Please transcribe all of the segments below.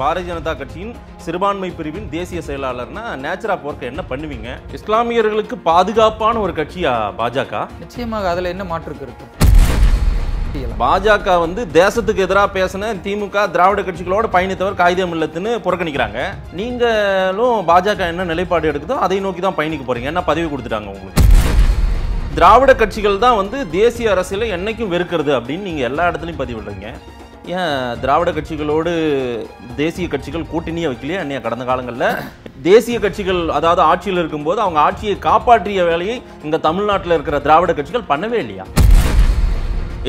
பாரதிய ஜனதா கட்சியின் சிறுபான்மை பிரிவின் தேசிய செயலாளர்னா நேச்சரா போர்க்க என்ன பண்ணுவீங்க இஸ்லாமியர்களுக்கு பாதுகாப்பான ஒரு கட்சியா பாஜக நிச்சயமாக அதுல என்ன மாற்று இருக்கு பாஜக வந்து தேசத்துக்கு எதிராக பேசின திமுக திராவிட கட்சிகளோட பயணித்தவர் காகிதம் இல்லத்துன்னு புறக்கணிக்கிறாங்க நீங்களும் பாஜக என்ன நிலைப்பாடு எடுக்குதோ அதை நோக்கி தான் பயணிக்க போறீங்க என்ன பதவி கொடுத்துட்டாங்க உங்களுக்கு திராவிட கட்சிகள் தான் வந்து தேசிய அரசியலை என்னைக்கும் வெறுக்கிறது அப்படின்னு நீங்கள் எல்லா இடத்துலையும் பதிவிடுறீங்க ஏன் திராவிட கட்சிகளோடு தேசிய கட்சிகள் கூட்டணியே வைக்கலையே அன்னைய கடந்த காலங்களில் தேசிய கட்சிகள் அதாவது ஆட்சியில் இருக்கும்போது அவங்க ஆட்சியை காப்பாற்றிய வேலையை இந்த தமிழ்நாட்டில் இருக்கிற திராவிட கட்சிகள் பண்ணவே இல்லையா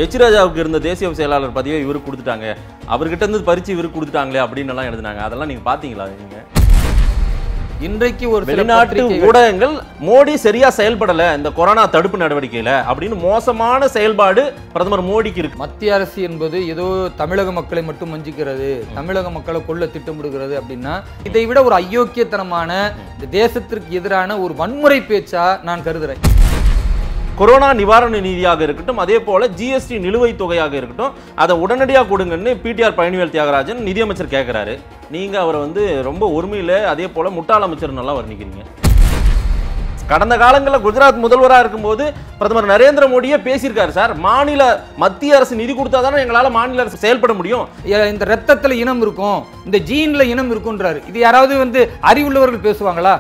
எச்ராஜாவுக்கு இருந்த தேசிய செயலாளர் பதவியை இவருக்கு கொடுத்துட்டாங்க அவர்கிட்ட இருந்து பறித்து இவருக்கு கொடுத்துட்டாங்களே அப்படின்னு எல்லாம் எழுதினாங்க அதெல்லாம் நீங்கள் பார்த்தீங்களா நீங்கள் இன்றைக்கு ஒரு வெளிநாட்டு ஊடகங்கள் மோடி சரியா செயல்படல இந்த கொரோனா தடுப்பு நடவடிக்கையில அப்படின்னு மோசமான செயல்பாடு பிரதமர் மோடிக்கு இருக்கு மத்திய அரசு என்பது ஏதோ தமிழக மக்களை மட்டும் வஞ்சிக்கிறது தமிழக மக்களை கொள்ள திட்டமிடுகிறது அப்படின்னா இதை விட ஒரு அயோக்கியத்தனமான தேசத்திற்கு எதிரான ஒரு வன்முறை பேச்சா நான் கருதுறேன் கொரோனா நிவாரண நிதியாக இருக்கட்டும் அதே போல ஜிஎஸ்டி நிலுவைத் தொகையாக இருக்கட்டும் அதை உடனடியாக கொடுங்கன்னு பிடிஆர் பழனிவேல் தியாகராஜன் நிதியமைச்சர் கேட்கிறாரு நீங்க அவரை வந்து ரொம்ப உரிமையில அதே போல முட்டாள் அமைச்சர் நல்லா வர்ணிக்கிறீங்க கடந்த காலங்களில் குஜராத் முதல்வராக இருக்கும்போது பிரதமர் நரேந்திர மோடியே பேசியிருக்காரு சார் மாநில மத்திய அரசு நிதி கொடுத்தா தானே எங்களால் மாநில அரசு செயல்பட முடியும் இந்த ரத்தத்தில் இனம் இருக்கும் இந்த ஜீனில் இனம் இருக்கும்ன்றாரு இது யாராவது வந்து அறிவுள்ளவர்கள் பேசுவாங்களா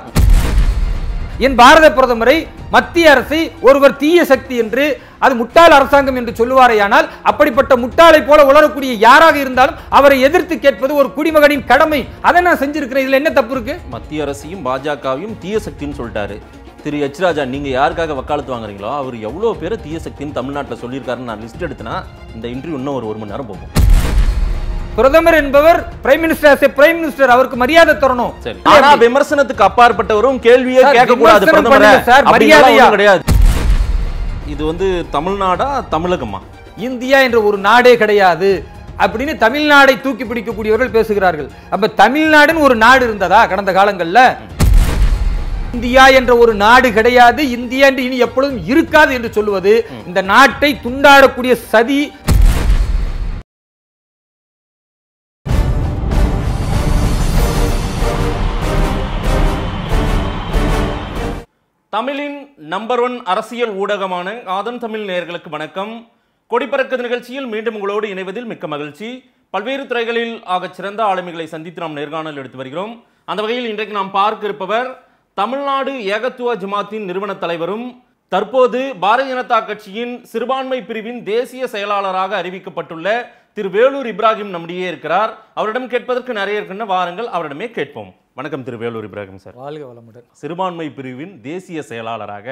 என் பாரத பிரதமரை மத்திய அரசை ஒருவர் தீய சக்தி என்று அது முட்டாள் அரசாங்கம் என்று சொல்லுவாரேயானால் அப்படிப்பட்ட முட்டாளை போல உணரக்கூடிய யாராக இருந்தாலும் அவரை எதிர்த்து கேட்பது ஒரு குடிமகனின் கடமை அதை நான் செஞ்சிருக்கிறேன் இதுல என்ன தப்பு இருக்கு மத்திய அரசையும் பாஜகவையும் தீய சக்தின்னு சொல்லிட்டாரு திரு எச் ராஜா நீங்க யாருக்காக வக்காலத்து வாங்குறீங்களோ அவர் எவ்வளோ பேர் தீய சக்தின்னு தமிழ்நாட்டில் சொல்லியிருக்காருன்னு நான் லிஸ்ட் எடுத்தேன்னா இந்த இன்டர்வியூ இன்னும் ஒரு ஒரு மணி நேரம் போகும் பிரதமர் என்பவர் prime minister as prime minister அவருக்கு மரியாதை தரணும் ஆனா விமர்சனத்துக்கு அப்பாற்பட்டவரும் கேள்வியே கேட்க கூடாது பிரதமர் சார் மரியாதையா கிடையாது இது வந்து தமிழ்நாடா தமிழகமா இந்தியா என்ற ஒரு நாடே கிடையாது அப்படின்னு தமிழ்நாடை தூக்கி பிடிக்கக்கூடியவர்கள் பேசுகிறார்கள் அப்ப தமிழ்நாடுன்னு ஒரு நாடு இருந்ததா கடந்த காலங்கள்ல இந்தியா என்ற ஒரு நாடு கிடையாது இந்தியா என்று இனி எப்பொழுதும் இருக்காது என்று சொல்லுவது இந்த நாட்டை துண்டாடக்கூடிய சதி தமிழின் நம்பர் ஒன் அரசியல் ஊடகமான ஆதன் தமிழ் நேர்களுக்கு வணக்கம் கொடிப்பறக்க நிகழ்ச்சியில் மீண்டும் உங்களோடு இணைவதில் மிக்க மகிழ்ச்சி பல்வேறு துறைகளில் ஆக சிறந்த ஆளுமைகளை சந்தித்து நாம் நேர்காணல் எடுத்து வருகிறோம் அந்த வகையில் இன்றைக்கு நாம் பார்க்க இருப்பவர் தமிழ்நாடு ஏகத்துவ ஜமாத்தின் நிறுவன தலைவரும் தற்போது பாரதிய ஜனதா கட்சியின் சிறுபான்மை பிரிவின் தேசிய செயலாளராக அறிவிக்கப்பட்டுள்ள திரு வேலூர் இப்ராஹிம் நம்முடையே இருக்கிறார் அவரிடம் கேட்பதற்கு நிறைய இருக்கின்ற வாரங்கள் அவரிடமே கேட்போம் வணக்கம் திரு வேலூர் இப்ராஹிம் சார் வாழ்க வளமுடன் சிறுபான்மை பிரிவின் தேசிய செயலாளராக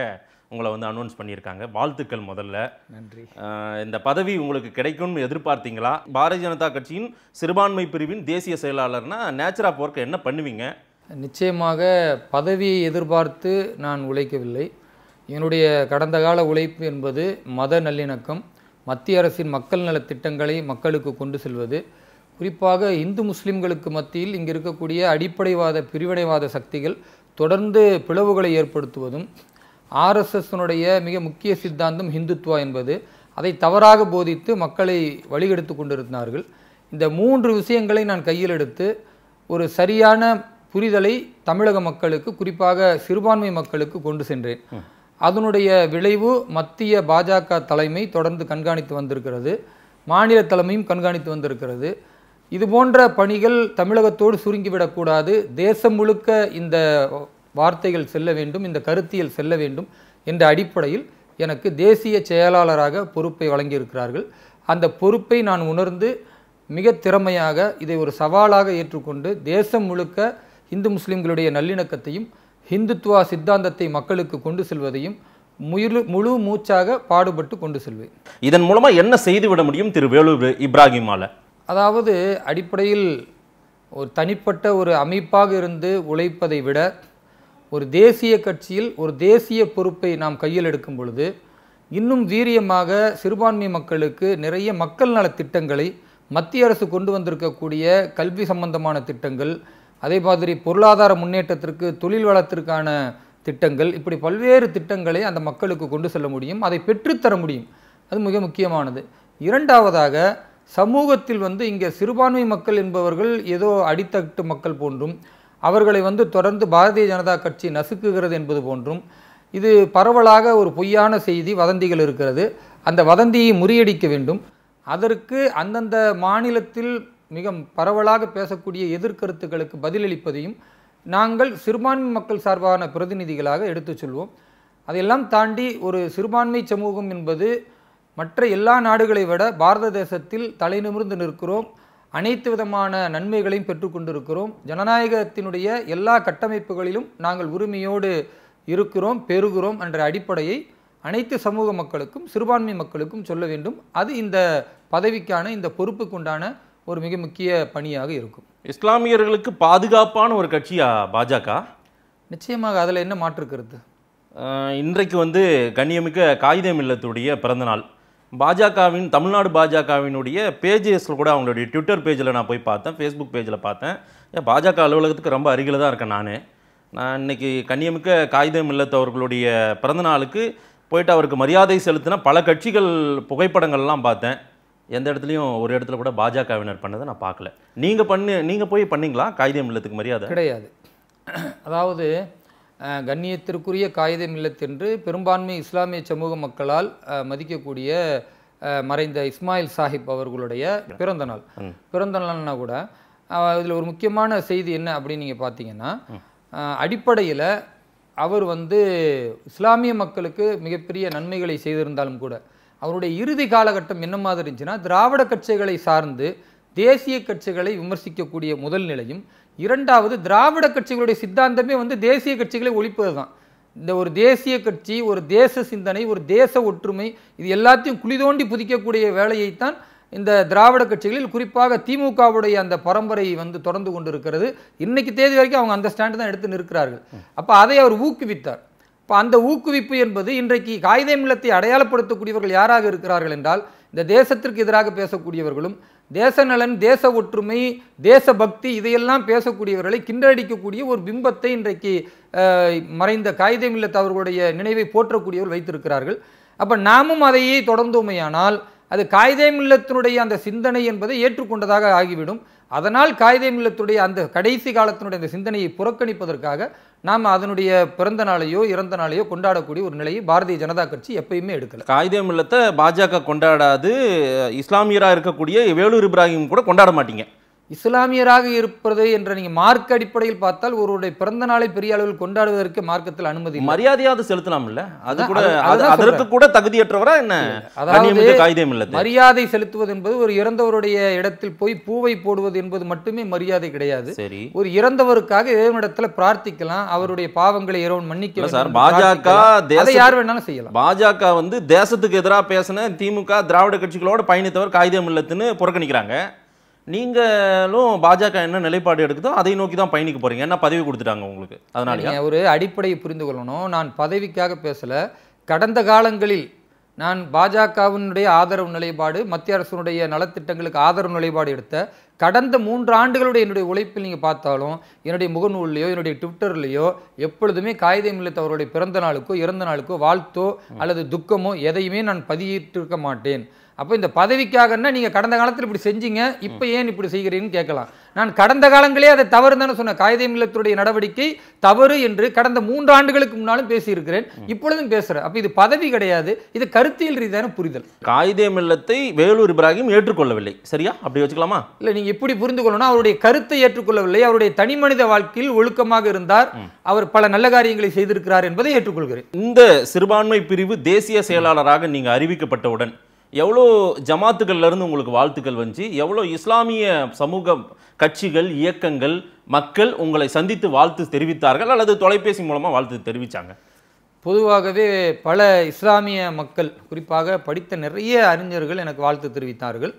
உங்களை வந்து அனௌன்ஸ் பண்ணியிருக்காங்க வாழ்த்துக்கள் முதல்ல நன்றி இந்த பதவி உங்களுக்கு கிடைக்கும்னு எதிர்பார்த்தீங்களா பாரதிய ஜனதா கட்சியின் சிறுபான்மை பிரிவின் தேசிய செயலாளர்னா நேச்சர் போர்க்க என்ன பண்ணுவீங்க நிச்சயமாக பதவியை எதிர்பார்த்து நான் உழைக்கவில்லை என்னுடைய கடந்த கால உழைப்பு என்பது மத நல்லிணக்கம் மத்திய அரசின் மக்கள் நலத்திட்டங்களை மக்களுக்கு கொண்டு செல்வது குறிப்பாக இந்து முஸ்லிம்களுக்கு மத்தியில் இங்கு இருக்கக்கூடிய அடிப்படைவாத பிரிவினைவாத சக்திகள் தொடர்ந்து பிளவுகளை ஏற்படுத்துவதும் ஆர்எஸ்எஸ்னுடைய மிக முக்கிய சித்தாந்தம் ஹிந்துத்வா என்பது அதை தவறாக போதித்து மக்களை வழிகெடுத்து கொண்டிருந்தார்கள் இந்த மூன்று விஷயங்களை நான் கையில் எடுத்து ஒரு சரியான புரிதலை தமிழக மக்களுக்கு குறிப்பாக சிறுபான்மை மக்களுக்கு கொண்டு சென்றேன் அதனுடைய விளைவு மத்திய பாஜக தலைமை தொடர்ந்து கண்காணித்து வந்திருக்கிறது மாநில தலைமையும் கண்காணித்து வந்திருக்கிறது இது போன்ற பணிகள் தமிழகத்தோடு சுருங்கிவிடக்கூடாது தேசம் முழுக்க இந்த வார்த்தைகள் செல்ல வேண்டும் இந்த கருத்தியல் செல்ல வேண்டும் என்ற அடிப்படையில் எனக்கு தேசிய செயலாளராக பொறுப்பை வழங்கியிருக்கிறார்கள் அந்த பொறுப்பை நான் உணர்ந்து மிக திறமையாக இதை ஒரு சவாலாக ஏற்றுக்கொண்டு தேசம் முழுக்க இந்து முஸ்லிம்களுடைய நல்லிணக்கத்தையும் ஹிந்துத்துவா சித்தாந்தத்தை மக்களுக்கு கொண்டு செல்வதையும் முழு முழு மூச்சாக பாடுபட்டு கொண்டு செல்வேன் இதன் மூலமாக என்ன செய்துவிட முடியும் திரு வேலு இப்ராஹிமால அதாவது அடிப்படையில் ஒரு தனிப்பட்ட ஒரு அமைப்பாக இருந்து உழைப்பதை விட ஒரு தேசிய கட்சியில் ஒரு தேசிய பொறுப்பை நாம் கையில் எடுக்கும் பொழுது இன்னும் வீரியமாக சிறுபான்மை மக்களுக்கு நிறைய மக்கள் நலத்திட்டங்களை திட்டங்களை மத்திய அரசு கொண்டு வந்திருக்கக்கூடிய கல்வி சம்பந்தமான திட்டங்கள் அதே மாதிரி பொருளாதார முன்னேற்றத்திற்கு தொழில் வளத்திற்கான திட்டங்கள் இப்படி பல்வேறு திட்டங்களை அந்த மக்களுக்கு கொண்டு செல்ல முடியும் அதை பெற்றுத்தர முடியும் அது மிக முக்கியமானது இரண்டாவதாக சமூகத்தில் வந்து இங்கே சிறுபான்மை மக்கள் என்பவர்கள் ஏதோ அடித்தட்டு மக்கள் போன்றும் அவர்களை வந்து தொடர்ந்து பாரதிய ஜனதா கட்சி நசுக்குகிறது என்பது போன்றும் இது பரவலாக ஒரு பொய்யான செய்தி வதந்திகள் இருக்கிறது அந்த வதந்தியை முறியடிக்க வேண்டும் அதற்கு அந்தந்த மாநிலத்தில் மிக பரவலாக பேசக்கூடிய எதிர்கருத்துக்களுக்கு பதிலளிப்பதையும் நாங்கள் சிறுபான்மை மக்கள் சார்பான பிரதிநிதிகளாக எடுத்துச் சொல்வோம் அதையெல்லாம் தாண்டி ஒரு சிறுபான்மை சமூகம் என்பது மற்ற எல்லா நாடுகளை விட பாரத தேசத்தில் தலைநிமிர்ந்து நிற்கிறோம் அனைத்து விதமான நன்மைகளையும் பெற்றுக்கொண்டிருக்கிறோம் ஜனநாயகத்தினுடைய எல்லா கட்டமைப்புகளிலும் நாங்கள் உரிமையோடு இருக்கிறோம் பெறுகிறோம் என்ற அடிப்படையை அனைத்து சமூக மக்களுக்கும் சிறுபான்மை மக்களுக்கும் சொல்ல வேண்டும் அது இந்த பதவிக்கான இந்த பொறுப்புக்கு உண்டான ஒரு மிக முக்கிய பணியாக இருக்கும் இஸ்லாமியர்களுக்கு பாதுகாப்பான ஒரு கட்சியா பாஜக நிச்சயமாக அதில் என்ன மாற்றுக்கிறது இன்றைக்கு வந்து கண்ணியமிக்க காகிதம் இல்லத்துடைய பிறந்தநாள் பாஜகவின் தமிழ்நாடு பாஜகவினுடைய பேஜஸில் கூட அவங்களுடைய ட்விட்டர் பேஜில் நான் போய் பார்த்தேன் ஃபேஸ்புக் பேஜில் பார்த்தேன் ஏன் பாஜக அலுவலகத்துக்கு ரொம்ப அருகில் தான் இருக்கேன் நான் நான் இன்றைக்கி கண்ணியமிக்க காகிதம் இல்லத்தவர்களுடைய பிறந்தநாளுக்கு போயிட்டு அவருக்கு மரியாதை செலுத்தின பல கட்சிகள் புகைப்படங்கள்லாம் பார்த்தேன் எந்த இடத்துலையும் ஒரு இடத்துல கூட பாஜகவினர் பண்ணதை நான் பார்க்கல நீங்கள் பண்ணு நீங்கள் போய் பண்ணிங்களா காகிதம் இல்லத்துக்கு மரியாதை கிடையாது அதாவது கண்ணியத்திற்குரிய காயிதே மில்லத் என்று பெரும்பான்மை இஸ்லாமிய சமூக மக்களால் மதிக்கக்கூடிய மறைந்த இஸ்மாயில் சாஹிப் அவர்களுடைய பிறந்த நாள் பிறந்த நாள்னா கூட இதில் ஒரு முக்கியமான செய்தி என்ன அப்படின்னு நீங்கள் பார்த்தீங்கன்னா அடிப்படையில் அவர் வந்து இஸ்லாமிய மக்களுக்கு மிகப்பெரிய நன்மைகளை செய்திருந்தாலும் கூட அவருடைய இறுதி காலகட்டம் என்ன மாதிரி இருந்துச்சுன்னா திராவிட கட்சிகளை சார்ந்து தேசிய கட்சிகளை விமர்சிக்கக்கூடிய முதல் நிலையும் இரண்டாவது திராவிட கட்சிகளுடைய சித்தாந்தமே வந்து தேசிய கட்சிகளை ஒழிப்பது தான் இந்த ஒரு தேசிய கட்சி ஒரு தேச சிந்தனை ஒரு தேச ஒற்றுமை இது எல்லாத்தையும் குளிதோண்டி புதிக்கக்கூடிய வேலையைத்தான் இந்த திராவிட கட்சிகளில் குறிப்பாக திமுகவுடைய அந்த பரம்பரை வந்து தொடர்ந்து கொண்டு இருக்கிறது இன்னைக்கு தேதி வரைக்கும் அவங்க அந்த ஸ்டாண்டு தான் எடுத்து நிற்கிறார்கள் அப்போ அதை அவர் ஊக்குவித்தார் இப்போ அந்த ஊக்குவிப்பு என்பது இன்றைக்கு காகிதம் மில்லத்தை அடையாளப்படுத்தக்கூடியவர்கள் யாராக இருக்கிறார்கள் என்றால் இந்த தேசத்திற்கு எதிராக பேசக்கூடியவர்களும் தேச நலன் தேச ஒற்றுமை தேசபக்தி இதையெல்லாம் பேசக்கூடியவர்களை கிண்டடிக்கக்கூடிய ஒரு பிம்பத்தை இன்றைக்கு மறைந்த காகிதம் இல்லத் அவர்களுடைய நினைவை போற்றக்கூடியவர் வைத்திருக்கிறார்கள் அப்போ நாமும் அதையே தொடர்ந்தோமையானால் அது காகிதம் மில்லத்தினுடைய அந்த சிந்தனை என்பதை ஏற்றுக்கொண்டதாக ஆகிவிடும் அதனால் காகிதம் மில்லத்துடைய அந்த கடைசி காலத்தினுடைய அந்த சிந்தனையை புறக்கணிப்பதற்காக நாம் அதனுடைய பிறந்த நாளையோ இறந்த நாளையோ கொண்டாடக்கூடிய ஒரு நிலையை பாரதிய ஜனதா கட்சி எப்பயுமே எடுக்கல காகிதம் மில்லத்தை பாஜக கொண்டாடாது இஸ்லாமியராக இருக்கக்கூடிய வேலூர் இப்ராஹிம் கூட கொண்டாட மாட்டீங்க இஸ்லாமியராக இருப்பது என்ற நீங்க மார்க் அடிப்படையில் பார்த்தால் ஒருவருடைய பிறந்த நாளை பெரிய அளவில் கொண்டாடுவதற்கு மார்க்கத்தில் அனுமதி மரியாதையாவது செலுத்தலாம் இல்ல அது கூட அதற்கு கூட தகுதியற்றவரா என்ன இல்ல மரியாதை செலுத்துவது என்பது ஒரு இறந்தவருடைய இடத்தில் போய் பூவை போடுவது என்பது மட்டுமே மரியாதை கிடையாது சரி ஒரு இறந்தவருக்காக இடத்துல பிரார்த்திக்கலாம் அவருடைய பாவங்களை இறைவன் மன்னிக்க சார் பாஜக யார் வேணாலும் செய்யலாம் பாஜக வந்து தேசத்துக்கு எதிராக பேசின திமுக திராவிட கட்சிகளோட பயணித்தவர் காகிதம் இல்லத்துன்னு புறக்கணிக்கிறாங்க நீங்களும் பாஜக என்ன நிலைப்பாடு எடுக்குதோ அதை நோக்கி தான் பயணிக்க போகிறீங்க என்ன பதவி கொடுத்துட்டாங்க உங்களுக்கு அதனால ஒரு அடிப்படையை புரிந்து கொள்ளணும் நான் பதவிக்காக பேசலை கடந்த காலங்களில் நான் பாஜகவினுடைய ஆதரவு நிலைப்பாடு மத்திய அரசுடைய நலத்திட்டங்களுக்கு ஆதரவு நிலைப்பாடு எடுத்த கடந்த மூன்று ஆண்டுகளுடைய என்னுடைய உழைப்பில் நீங்கள் பார்த்தாலும் என்னுடைய முகநூல்லையோ என்னுடைய ட்விட்டர்லையோ எப்பொழுதுமே காகிதம் இல்லத்த அவருடைய பிறந்த நாளுக்கோ இறந்த நாளுக்கோ வாழ்த்தோ அல்லது துக்கமோ எதையுமே நான் பதியிட்டிருக்க மாட்டேன் அப்போ இந்த பதவிக்காகன்னா நீங்கள் கடந்த காலத்தில் இப்படி செஞ்சீங்க இப்போ ஏன் இப்படி செய்கிறீங்கன்னு கேட்கலாம் நான் கடந்த காலங்களே அதை தவறு தானே சொன்னேன் காயதே மில்லத்துடைய நடவடிக்கை தவறு என்று கடந்த மூன்று ஆண்டுகளுக்கு முன்னாலும் பேசியிருக்கிறேன் இப்பொழுதும் பேசுகிறேன் அப்போ இது பதவி கிடையாது இது கருத்தியல் ரீதியான புரிதல் காகித மில்லத்தை வேலூர் இப்ராஹிம் ஏற்றுக்கொள்ளவில்லை சரியா அப்படி வச்சுக்கலாமா இல்லை நீங்கள் இப்படி புரிந்து அவருடைய கருத்தை ஏற்றுக்கொள்ளவில்லை அவருடைய தனி மனித வாழ்க்கையில் ஒழுக்கமாக இருந்தார் அவர் பல நல்ல காரியங்களை செய்திருக்கிறார் என்பதை ஏற்றுக்கொள்கிறேன் இந்த சிறுபான்மை பிரிவு தேசிய செயலாளராக நீங்கள் அறிவிக்கப்பட்டவுடன் எவ்வளோ ஜமாத்துக்கள்லேருந்து உங்களுக்கு வாழ்த்துக்கள் வந்துச்சு எவ்வளோ இஸ்லாமிய சமூக கட்சிகள் இயக்கங்கள் மக்கள் உங்களை சந்தித்து வாழ்த்து தெரிவித்தார்கள் அல்லது தொலைபேசி மூலமாக வாழ்த்து தெரிவித்தாங்க பொதுவாகவே பல இஸ்லாமிய மக்கள் குறிப்பாக படித்த நிறைய அறிஞர்கள் எனக்கு வாழ்த்து தெரிவித்தார்கள்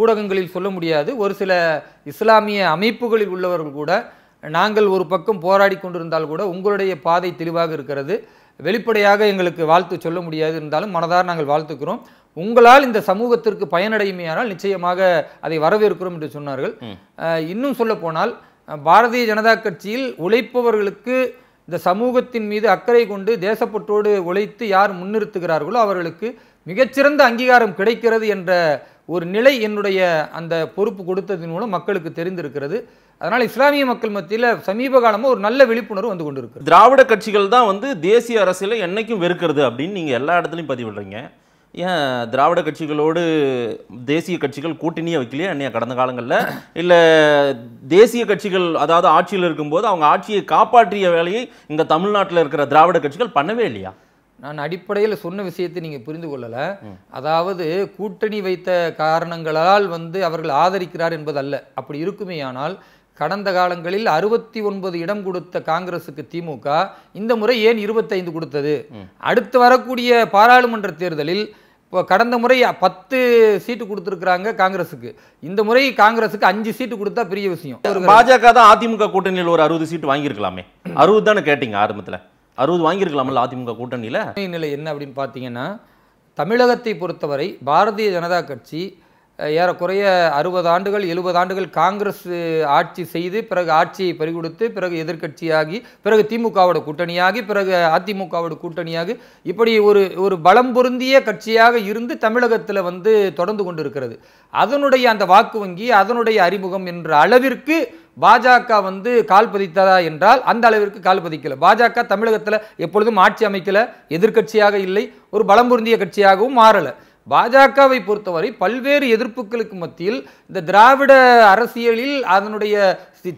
ஊடகங்களில் சொல்ல முடியாது ஒரு சில இஸ்லாமிய அமைப்புகளில் உள்ளவர்கள் கூட நாங்கள் ஒரு பக்கம் போராடி கொண்டிருந்தால் கூட உங்களுடைய பாதை தெளிவாக இருக்கிறது வெளிப்படையாக எங்களுக்கு வாழ்த்து சொல்ல முடியாது இருந்தாலும் மனதார நாங்கள் வாழ்த்துக்கிறோம் உங்களால் இந்த சமூகத்திற்கு பயனடையுமே ஆனால் நிச்சயமாக அதை வரவேற்கிறோம் என்று சொன்னார்கள் இன்னும் சொல்ல போனால் பாரதிய ஜனதா கட்சியில் உழைப்பவர்களுக்கு இந்த சமூகத்தின் மீது அக்கறை கொண்டு தேசப்பற்றோடு உழைத்து யார் முன்னிறுத்துகிறார்களோ அவர்களுக்கு மிகச்சிறந்த அங்கீகாரம் கிடைக்கிறது என்ற ஒரு நிலை என்னுடைய அந்த பொறுப்பு கொடுத்ததன் மூலம் மக்களுக்கு தெரிந்திருக்கிறது அதனால் இஸ்லாமிய மக்கள் மத்தியில் சமீப காலமாக ஒரு நல்ல விழிப்புணர்வு வந்து கொண்டு இருக்குது திராவிட கட்சிகள் தான் வந்து தேசிய அரசியலை என்றைக்கும் வெறுக்கிறது அப்படின்னு நீங்கள் எல்லா இடத்துலையும் பதிவிடுறீங்க ஏன் திராவிட கட்சிகளோடு தேசிய கட்சிகள் கூட்டணியே வைக்கலையே என்னைய கடந்த காலங்களில் இல்லை தேசிய கட்சிகள் அதாவது ஆட்சியில் இருக்கும்போது அவங்க ஆட்சியை காப்பாற்றிய வேலையை இங்கே தமிழ்நாட்டில் இருக்கிற திராவிட கட்சிகள் பண்ணவே இல்லையா நான் அடிப்படையில் சொன்ன விஷயத்தை நீங்கள் புரிந்து கொள்ளலை அதாவது கூட்டணி வைத்த காரணங்களால் வந்து அவர்கள் ஆதரிக்கிறார் என்பது அல்ல அப்படி ஆனால் கடந்த காலங்களில் அறுபத்தி ஒன்பது இடம் கொடுத்த காங்கிரஸுக்கு திமுக இந்த முறை ஏன் இருபத்தைந்து கொடுத்தது அடுத்து வரக்கூடிய பாராளுமன்ற தேர்தலில் இப்போ கடந்த முறை பத்து சீட்டு கொடுத்துருக்குறாங்க காங்கிரஸுக்கு இந்த முறை காங்கிரஸுக்கு அஞ்சு சீட்டு கொடுத்தா பெரிய விஷயம் பாஜக தான் அதிமுக கூட்டணியில் ஒரு அறுபது சீட்டு வாங்கியிருக்கலாமே அறுபது தானே கேட்டீங்க ஆரம்பத்தில் அறுபது வாங்கியிருக்கலாமல்ல அதிமுக கூட்டணியில் நிலை என்ன அப்படின்னு பார்த்தீங்கன்னா தமிழகத்தை பொறுத்தவரை பாரதிய ஜனதா கட்சி ஏறக்குறைய அறுபது ஆண்டுகள் எழுபது ஆண்டுகள் காங்கிரஸ் ஆட்சி செய்து பிறகு ஆட்சியை பறிகொடுத்து பிறகு எதிர்கட்சியாகி பிறகு திமுகவோட கூட்டணியாகி பிறகு அதிமுகவோட கூட்டணியாகி இப்படி ஒரு ஒரு பலம் பொருந்திய கட்சியாக இருந்து தமிழகத்தில் வந்து தொடர்ந்து கொண்டிருக்கிறது அதனுடைய அந்த வாக்கு வங்கி அதனுடைய அறிமுகம் என்ற அளவிற்கு பாஜக வந்து கால் பதித்ததா என்றால் அந்த அளவிற்கு கால் பதிக்கல பாஜக தமிழகத்தில் எப்பொழுதும் ஆட்சி அமைக்கல எதிர்கட்சியாக இல்லை ஒரு பலம் பொருந்திய கட்சியாகவும் மாறலை பாஜகவை பொறுத்தவரை பல்வேறு எதிர்ப்புகளுக்கு மத்தியில் இந்த திராவிட அரசியலில் அதனுடைய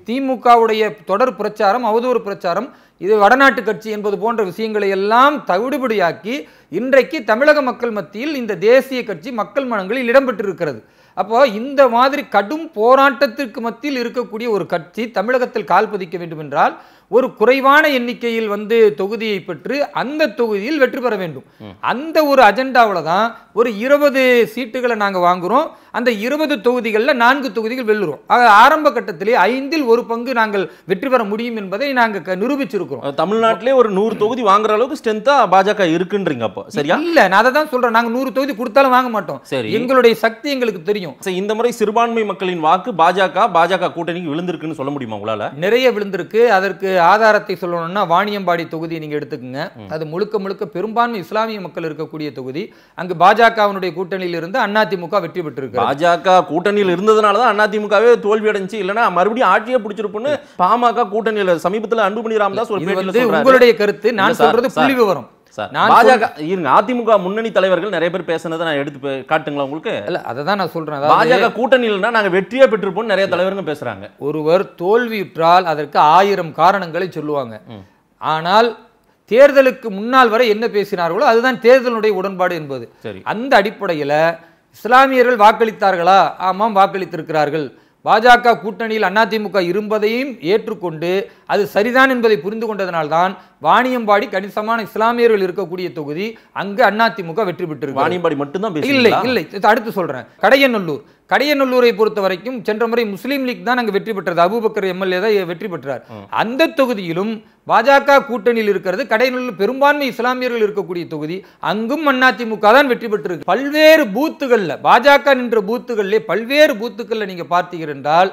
திமுகவுடைய தொடர் பிரச்சாரம் அவதூறு பிரச்சாரம் இது வடநாட்டு கட்சி என்பது போன்ற விஷயங்களை எல்லாம் தவிடுபடியாக்கி இன்றைக்கு தமிழக மக்கள் மத்தியில் இந்த தேசிய கட்சி மக்கள் மனங்களில் இடம்பெற்றிருக்கிறது அப்போ இந்த மாதிரி கடும் போராட்டத்திற்கு மத்தியில் இருக்கக்கூடிய ஒரு கட்சி தமிழகத்தில் கால் பதிக்க வேண்டும் என்றால் ஒரு குறைவான எண்ணிக்கையில் வந்து தொகுதியை பெற்று அந்த தொகுதியில் வெற்றி பெற வேண்டும் அந்த ஒரு அஜெண்டாவில் தான் ஒரு இருபது சீட்டுகளை நாங்கள் வாங்குகிறோம் அந்த இருபது தொகுதிகளில் நான்கு தொகுதிகள் வெல்லுறோம் ஆரம்ப கட்டத்திலே ஐந்தில் ஒரு பங்கு நாங்கள் வெற்றி பெற முடியும் என்பதை நாங்கள் நிரூபிச்சிருக்கிறோம் தமிழ்நாட்டிலே ஒரு நூறு தொகுதி வாங்குற அளவுக்கு ஸ்ட்ரென்த்தாக பாஜக இருக்குன்றீங்க அப்போ சரியா இல்லை நான் அதை தான் சொல்கிறேன் நாங்கள் நூறு தொகுதி கொடுத்தாலும் வாங்க மாட்டோம் சரி எங்களுடைய சக்தி எங்களுக்கு தெரியும் சரி இந்த முறை சிறுபான்மை மக்களின் வாக்கு பாஜக பாஜக கூட்டணிக்கு விழுந்திருக்குன்னு சொல்ல முடியுமா உங்களால் நிறைய விழுந்திருக்கு அதற்கு ஆதாரத்தை சொல்லணும்னா வாணியம்பாடி தொகுதி நீங்கள் எடுத்துக்கோங்க அது முழுக்க முழுக்க பெரும்பான்மை இஸ்லாமிய மக்கள் இருக்கக்கூடிய தொகுதி அங்கு பாஜகவினுடைய கூட்டணியில் இருந்து அதிமுக வெற்றி பெற்றிருக்கு பாஜக கூட்டணியில் இருந்ததுனால தான் அதிமுகவே தோல்வி அடைஞ்சு இல்லைன்னா மறுபடியும் ஆட்சியை பிடிச்சிருப்போன்னு பாமக கூட்டணியில் சமீபத்தில் அன்புமணி ராமதாஸ் உங்களுடைய கருத்து நான் சொல்றது புள்ளி விவரம் சார் பாஜக இருங்க அதிமுக முன்னணி தலைவர்கள் நிறைய பேர் பேசினதை நான் எடுத்து காட்டுங்களா உங்களுக்கு இல்ல அதை தான் நான் சொல்றேன் பாஜக கூட்டணியில்னா நாங்க வெற்றியே பெற்றிருப்போம் நிறைய தலைவருங்க பேசுறாங்க ஒருவர் தோல்வியுற்றால் அதற்கு ஆயிரம் காரணங்களை சொல்லுவாங்க ஆனால் தேர்தலுக்கு முன்னால் வரை என்ன பேசினார்களோ அதுதான் தேர்தலுடைய உடன்பாடு என்பது சரி அந்த அடிப்படையில் இஸ்லாமியர்கள் வாக்களித்தார்களா ஆமாம் வாக்களித்திருக்கிறார்கள் பாஜக கூட்டணியில் அதிமுக இருப்பதையும் ஏற்றுக்கொண்டு அது சரிதான் என்பதை புரிந்து கொண்டதனால்தான் வாணியம்பாடி கணிசமான இஸ்லாமியர்கள் இருக்கக்கூடிய தொகுதி அங்கு அதிமுக வெற்றி பெற்றிருக்கு வாணியம்பாடி மட்டும்தான் இல்லை இல்லை அடுத்து சொல்றேன் கடையநல்லூர் கடையநல்லூரை பொறுத்த வரைக்கும் சென்ற முறை முஸ்லீம் லீக் தான் அங்கே வெற்றி பெற்றது அபுபக்கர் எம்எல்ஏ தான் வெற்றி பெற்றார் அந்த தொகுதியிலும் பாஜக கூட்டணியில் இருக்கிறது கடையநல்லூர் பெரும்பான்மை இஸ்லாமியர்கள் இருக்கக்கூடிய தொகுதி அங்கும் அதிமுக தான் வெற்றி பெற்றிருக்கு பல்வேறு பூத்துகளில் பாஜக நின்ற பூத்துகளிலே பல்வேறு பூத்துக்களில் நீங்கள் பார்த்தீர்கள் என்றால்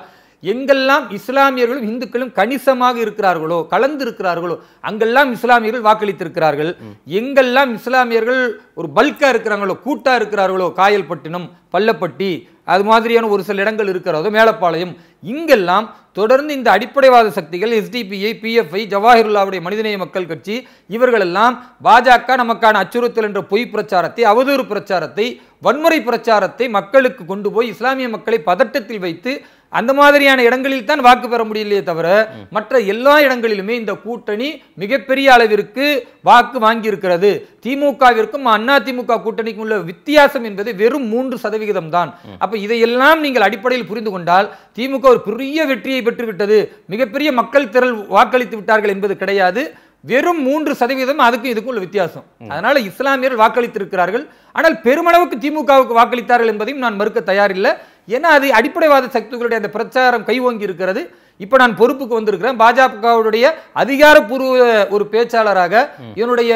எங்கெல்லாம் இஸ்லாமியர்களும் இந்துக்களும் கணிசமாக இருக்கிறார்களோ கலந்து இருக்கிறார்களோ அங்கெல்லாம் இஸ்லாமியர்கள் வாக்களித்திருக்கிறார்கள் எங்கெல்லாம் இஸ்லாமியர்கள் ஒரு பல்காக இருக்கிறாங்களோ கூட்டாக இருக்கிறார்களோ காயல்பட்டினம் பள்ளப்பட்டி அது மாதிரியான ஒரு சில இடங்கள் இருக்கிறதோ மேலப்பாளையம் இங்கெல்லாம் தொடர்ந்து இந்த அடிப்படைவாத சக்திகள் எஸ்டிபிஐ பிஎஃப்ஐ ஜவாஹிர்லாவுடைய மனிதநேய மக்கள் கட்சி இவர்களெல்லாம் பாஜக நமக்கான அச்சுறுத்தல் என்ற பொய் பிரச்சாரத்தை அவதூறு பிரச்சாரத்தை வன்முறை பிரச்சாரத்தை மக்களுக்கு கொண்டு போய் இஸ்லாமிய மக்களை பதட்டத்தில் வைத்து அந்த மாதிரியான இடங்களில் தான் வாக்கு பெற முடியலையே தவிர மற்ற எல்லா இடங்களிலுமே இந்த கூட்டணி மிகப்பெரிய அளவிற்கு வாக்கு வாங்கியிருக்கிறது திமுகவிற்கும் அண்ணா திமுக கூட்டணிக்கும் உள்ள வித்தியாசம் என்பது வெறும் மூன்று சதவிகிதம் தான் அப்ப இதையெல்லாம் நீங்கள் அடிப்படையில் புரிந்து கொண்டால் திமுக ஒரு பெரிய வெற்றியை பெற்றுவிட்டது மிகப்பெரிய மக்கள் திரள் வாக்களித்து விட்டார்கள் என்பது கிடையாது வெறும் மூன்று சதவீதம் அதுக்கும் இதுக்கும் உள்ள வித்தியாசம் அதனால இஸ்லாமியர்கள் வாக்களித்திருக்கிறார்கள் ஆனால் பெருமளவுக்கு திமுகவுக்கு வாக்களித்தார்கள் என்பதையும் நான் மறுக்க தயாரில்லை ஏன்னா அது அடிப்படைவாத சக்திகளுடைய அந்த பிரச்சாரம் கைவோங்கி இருக்கிறது இப்போ நான் பொறுப்புக்கு வந்திருக்கிறேன் பாஜகவுடைய அதிகாரப்பூர்வ ஒரு பேச்சாளராக என்னுடைய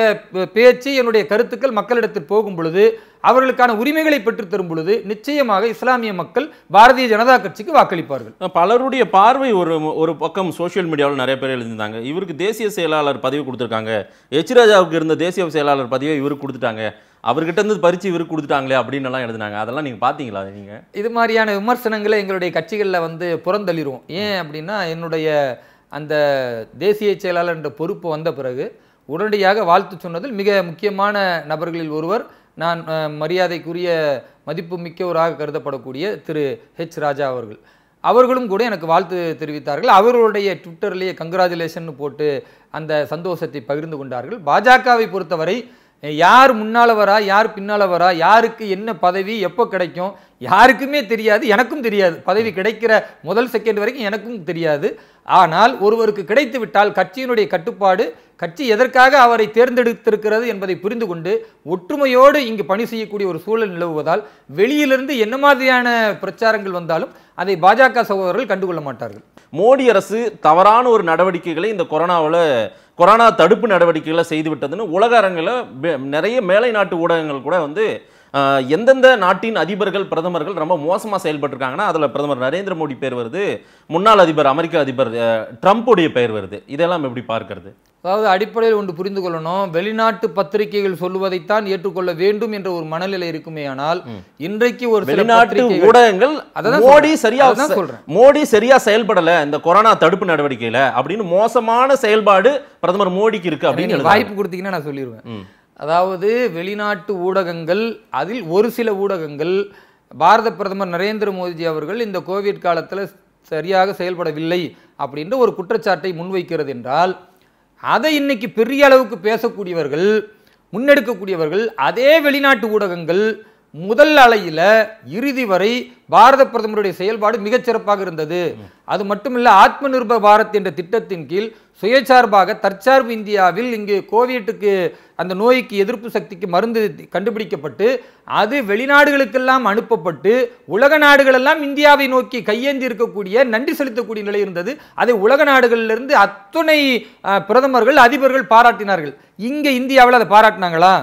பேச்சு என்னுடைய கருத்துக்கள் மக்களிடத்தில் போகும் பொழுது அவர்களுக்கான உரிமைகளை பெற்றுத்தரும் பொழுது நிச்சயமாக இஸ்லாமிய மக்கள் பாரதிய ஜனதா கட்சிக்கு வாக்களிப்பார்கள் பலருடைய பார்வை ஒரு ஒரு பக்கம் சோசியல் மீடியாவில் நிறைய பேர் எழுந்திருந்தாங்க இவருக்கு தேசிய செயலாளர் பதவி கொடுத்துருக்காங்க ராஜாவுக்கு இருந்த தேசிய செயலாளர் பதவியை இவருக்கு கொடுத்துட்டாங்க அவர்கிட்ட இருந்து பரிச்சு இவருக்கு கொடுத்துட்டாங்களே அப்படின்னு எல்லாம் எழுதினாங்க அதெல்லாம் நீங்கள் பார்த்தீங்களா நீங்கள் இது மாதிரியான விமர்சனங்களை எங்களுடைய கட்சிகளில் வந்து புறந்தள்ளிடுவோம் ஏன் அப்படின்னா என்னுடைய அந்த தேசிய செயலாளர் என்ற பொறுப்பு வந்த பிறகு உடனடியாக வாழ்த்து சொன்னதில் மிக முக்கியமான நபர்களில் ஒருவர் நான் மரியாதைக்குரிய மதிப்பு மிக்கவராக கருதப்படக்கூடிய திரு ஹெச் ராஜா அவர்கள் அவர்களும் கூட எனக்கு வாழ்த்து தெரிவித்தார்கள் அவர்களுடைய ட்விட்டர்லேயே கங்க்ராச்சுலேஷன் போட்டு அந்த சந்தோஷத்தை பகிர்ந்து கொண்டார்கள் பாஜகவை பொறுத்தவரை யார் முன்னால் வரா யார் பின்னால் வரா யாருக்கு என்ன பதவி எப்போ கிடைக்கும் யாருக்குமே தெரியாது எனக்கும் தெரியாது பதவி கிடைக்கிற முதல் செகண்ட் வரைக்கும் எனக்கும் தெரியாது ஆனால் ஒருவருக்கு கிடைத்து விட்டால் கட்சியினுடைய கட்டுப்பாடு கட்சி எதற்காக அவரை தேர்ந்தெடுத்திருக்கிறது என்பதை புரிந்து கொண்டு ஒற்றுமையோடு இங்கு பணி செய்யக்கூடிய ஒரு சூழல் நிலவுவதால் வெளியிலிருந்து என்ன மாதிரியான பிரச்சாரங்கள் வந்தாலும் அதை பாஜக சகோதரர்கள் கண்டுகொள்ள மாட்டார்கள் மோடி அரசு தவறான ஒரு நடவடிக்கைகளை இந்த கொரோனாவில் கொரோனா தடுப்பு நடவடிக்கைகளை செய்துவிட்டதுன்னு உலக அரங்கில் நிறைய மேலை நாட்டு ஊடகங்கள் கூட வந்து எந்தெந்த நாட்டின் அதிபர்கள் பிரதமர்கள் ரொம்ப மோசமாக செயல்பட்டுருக்காங்கன்னா அதில் பிரதமர் நரேந்திர மோடி பேர் வருது முன்னாள் அதிபர் அமெரிக்க அதிபர் ட்ரம்ப்புடைய பெயர் வருது இதெல்லாம் எப்படி பார்க்கறது அதாவது அடிப்படையில் ஒன்று புரிந்து கொள்ளணும் வெளிநாட்டு பத்திரிகைகள் சொல்லுவதைத்தான் ஏற்றுக்கொள்ள வேண்டும் என்ற ஒரு மனநிலை இருக்குமே ஆனால் இன்றைக்கு ஒரு வெளிநாட்டு ஊடகங்கள் மோடி சரியா சொல்றேன் மோடி சரியா செயல்படல இந்த கொரோனா தடுப்பு நடவடிக்கையில அப்படின்னு மோசமான செயல்பாடு பிரதமர் மோடிக்கு இருக்கு அப்படின்னு வாய்ப்பு கொடுத்தீங்கன்னா நான் சொல்லிடுவேன் அதாவது வெளிநாட்டு ஊடகங்கள் அதில் ஒரு சில ஊடகங்கள் பாரத பிரதமர் நரேந்திர மோடிஜி அவர்கள் இந்த கோவிட் காலத்தில் சரியாக செயல்படவில்லை அப்படின்ற ஒரு குற்றச்சாட்டை முன்வைக்கிறது என்றால் அதை இன்னைக்கு பெரிய அளவுக்கு பேசக்கூடியவர்கள் முன்னெடுக்கக்கூடியவர்கள் அதே வெளிநாட்டு ஊடகங்கள் முதல் அலையில் இறுதி வரை பாரத பிரதமருடைய செயல்பாடு மிகச்சிறப்பாக இருந்தது அது மட்டுமில்ல ஆத்ம நிர்பர் பாரத் என்ற திட்டத்தின் கீழ் சுயசார்பாக தற்சார்பு இந்தியாவில் இங்கு கோவிட்டுக்கு அந்த நோய்க்கு எதிர்ப்பு சக்திக்கு மருந்து கண்டுபிடிக்கப்பட்டு அது வெளிநாடுகளுக்கெல்லாம் அனுப்பப்பட்டு உலக நாடுகளெல்லாம் இந்தியாவை நோக்கி கையேந்தி இருக்கக்கூடிய நன்றி செலுத்தக்கூடிய நிலை இருந்தது அதை உலக நாடுகளிலிருந்து அத்துணை பிரதமர்கள் அதிபர்கள் பாராட்டினார்கள் இங்கே இந்தியாவில் அதை பாராட்டினாங்களா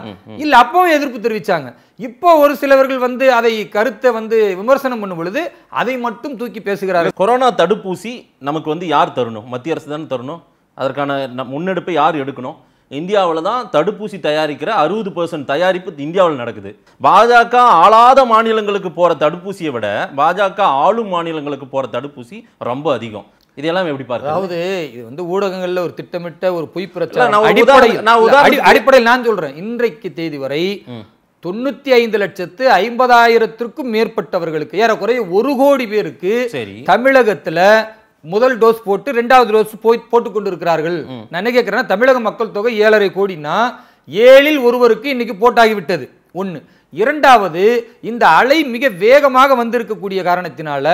இல்லை அப்பவும் எதிர்ப்பு தெரிவித்தாங்க இப்போ ஒரு சிலவர்கள் வந்து அதை கருத்தை வந்து விமர்சனம் பண்ணும் பொழுது அதை மட்டும் தூக்கி பேசுகிறார்கள் கொரோனா தடுப்பூசி நமக்கு வந்து யார் தரணும் மத்திய அரசு தானே தரணும் அதற்கான முன்னெடுப்பை யார் எடுக்கணும் இந்தியாவில் தான் தடுப்பூசி தயாரிக்கிற அறுபது பர்சன்ட் தயாரிப்பு இந்தியாவில் நடக்குது பாஜக ஆளாத மாநிலங்களுக்கு போகிற தடுப்பூசியை விட பாஜக ஆளும் மாநிலங்களுக்கு போகிற தடுப்பூசி ரொம்ப அதிகம் இதெல்லாம் எப்படி பார்க்க அதாவது இது வந்து ஊடகங்களில் ஒரு திட்டமிட்ட ஒரு பொய் பிரச்சனை அடிப்படையில் நான் சொல்கிறேன் இன்றைக்கு தேதி வரை தொண்ணூத்தி ஐந்து லட்சத்து ஐம்பதாயிரத்திற்கும் மேற்பட்டவர்களுக்கு ஏறக்குறைய ஒரு கோடி பேருக்கு தமிழகத்துல முதல் டோஸ் போட்டு ரெண்டாவது டோஸ் போய் போட்டு கொண்டு இருக்கிறார்கள் நான் என்ன கேட்கிறேன்னா தமிழக மக்கள் தொகை ஏழரை கோடினா ஏழில் ஒருவருக்கு இன்னைக்கு போட்டாகிவிட்டது ஒன்று இரண்டாவது இந்த அலை மிக வேகமாக வந்திருக்கக்கூடிய காரணத்தினால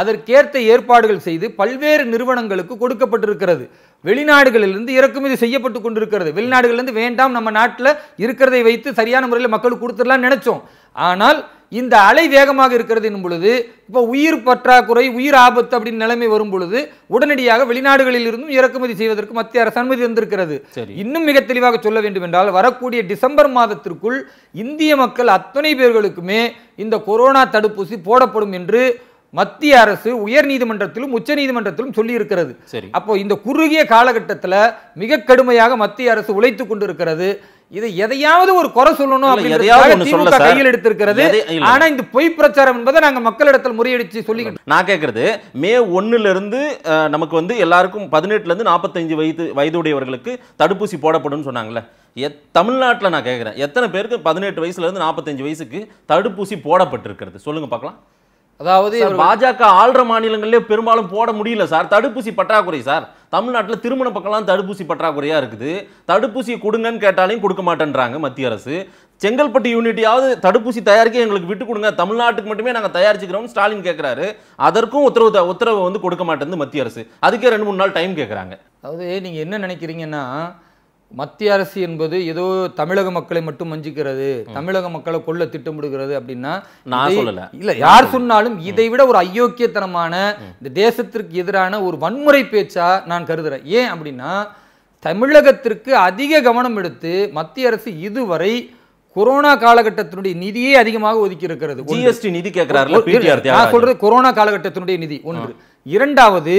அதற்கேற்ற ஏற்பாடுகள் செய்து பல்வேறு நிறுவனங்களுக்கு கொடுக்கப்பட்டிருக்கிறது வெளிநாடுகளிலிருந்து இறக்குமதி செய்யப்பட்டு கொண்டிருக்கிறது வெளிநாடுகளிலிருந்து வேண்டாம் நம்ம நாட்டில் இருக்கிறதை வைத்து சரியான முறையில் மக்களுக்கு கொடுத்துடலாம்னு நினச்சோம் ஆனால் இந்த அலை வேகமாக இருக்கிறது என்னும் பொழுது இப்போ உயிர் பற்றாக்குறை உயிர் ஆபத்து அப்படின்னு நிலைமை வரும் பொழுது உடனடியாக வெளிநாடுகளில் இருந்தும் இறக்குமதி செய்வதற்கு மத்திய அரசு அனுமதி வந்திருக்கிறது இன்னும் மிக தெளிவாக சொல்ல வேண்டும் என்றால் வரக்கூடிய டிசம்பர் மாதத்திற்குள் இந்திய மக்கள் அத்தனை பேர்களுக்குமே இந்த கொரோனா தடுப்பூசி போடப்படும் என்று மத்திய அரசு உயர் நீதிமன்றத்திலும் உச்ச நீதிமன்றத்திலும் சொல்லி இருக்கிறது அப்போ இந்த குறுகிய காலகட்டத்தில் மிக கடுமையாக மத்திய அரசு உழைத்து கொண்டிருக்கிறது இது எதையாவது ஒரு குறை சொல்லணும் கையில் எடுத்திருக்கிறது ஆனா இந்த பொய் பிரச்சாரம் என்பதை நாங்க மக்களிடத்தில் முறியடிச்சு சொல்லிக்கிட்டு நான் கேட்கறது மே ஒன்னுல இருந்து நமக்கு வந்து எல்லாருக்கும் பதினெட்டுல இருந்து நாற்பத்தஞ்சு வயது வயதுடையவர்களுக்கு தடுப்பூசி போடப்படும் சொன்னாங்களே தமிழ்நாட்டில் நான் கேட்குறேன் எத்தனை பேருக்கு பதினெட்டு வயசுலேருந்து நாற்பத்தஞ்சு வயசுக்கு தடுப்பூசி போடப்பட்டிருக்கிறது சொல்லுங்கள் பார்க்கலாம் அதாவது பாஜக ஆள்ற மாநிலங்களிலே பெரும்பாலும் போட முடியல சார் தடுப்பூசி பற்றாக்குறை சார் தமிழ்நாட்டில் திருமண பக்கம்லாம் தடுப்பூசி பற்றாக்குறையாக இருக்குது தடுப்பூசி கொடுங்கன்னு கேட்டாலையும் கொடுக்க மாட்டேன்றாங்க மத்திய அரசு செங்கல்பட்டு யூனிட்டியாவது தடுப்பூசி தயாரிக்க எங்களுக்கு விட்டு கொடுங்க தமிழ்நாட்டுக்கு மட்டுமே நாங்கள் தயாரிச்சுக்கிறோம் ஸ்டாலின் கேட்குறாரு அதற்கும் உத்தரவு உத்தரவு வந்து கொடுக்க மாட்டேங்குது மத்திய அரசு அதுக்கே ரெண்டு மூணு நாள் டைம் கேட்குறாங்க அதாவது நீங்கள் என்ன நினைக்கிறீங்கன்னா மத்திய அரசு என்பது ஏதோ தமிழக மக்களை மட்டும் வஞ்சிக்கிறது தமிழக மக்களை கொள்ள திட்டமிடுகிறது அப்படின்னா இல்ல யார் சொன்னாலும் இதை விட ஒரு அயோக்கியத்தனமான இந்த தேசத்திற்கு எதிரான ஒரு வன்முறை பேச்சா நான் கருதுறேன் ஏன் அப்படின்னா தமிழகத்திற்கு அதிக கவனம் எடுத்து மத்திய அரசு இதுவரை கொரோனா காலகட்டத்தினுடைய நிதியே அதிகமாக ஒதுக்கி இருக்கிறது நிதி கேட்கிறாரு நான் சொல்றது கொரோனா காலகட்டத்தினுடைய நிதி ஒன்று இரண்டாவது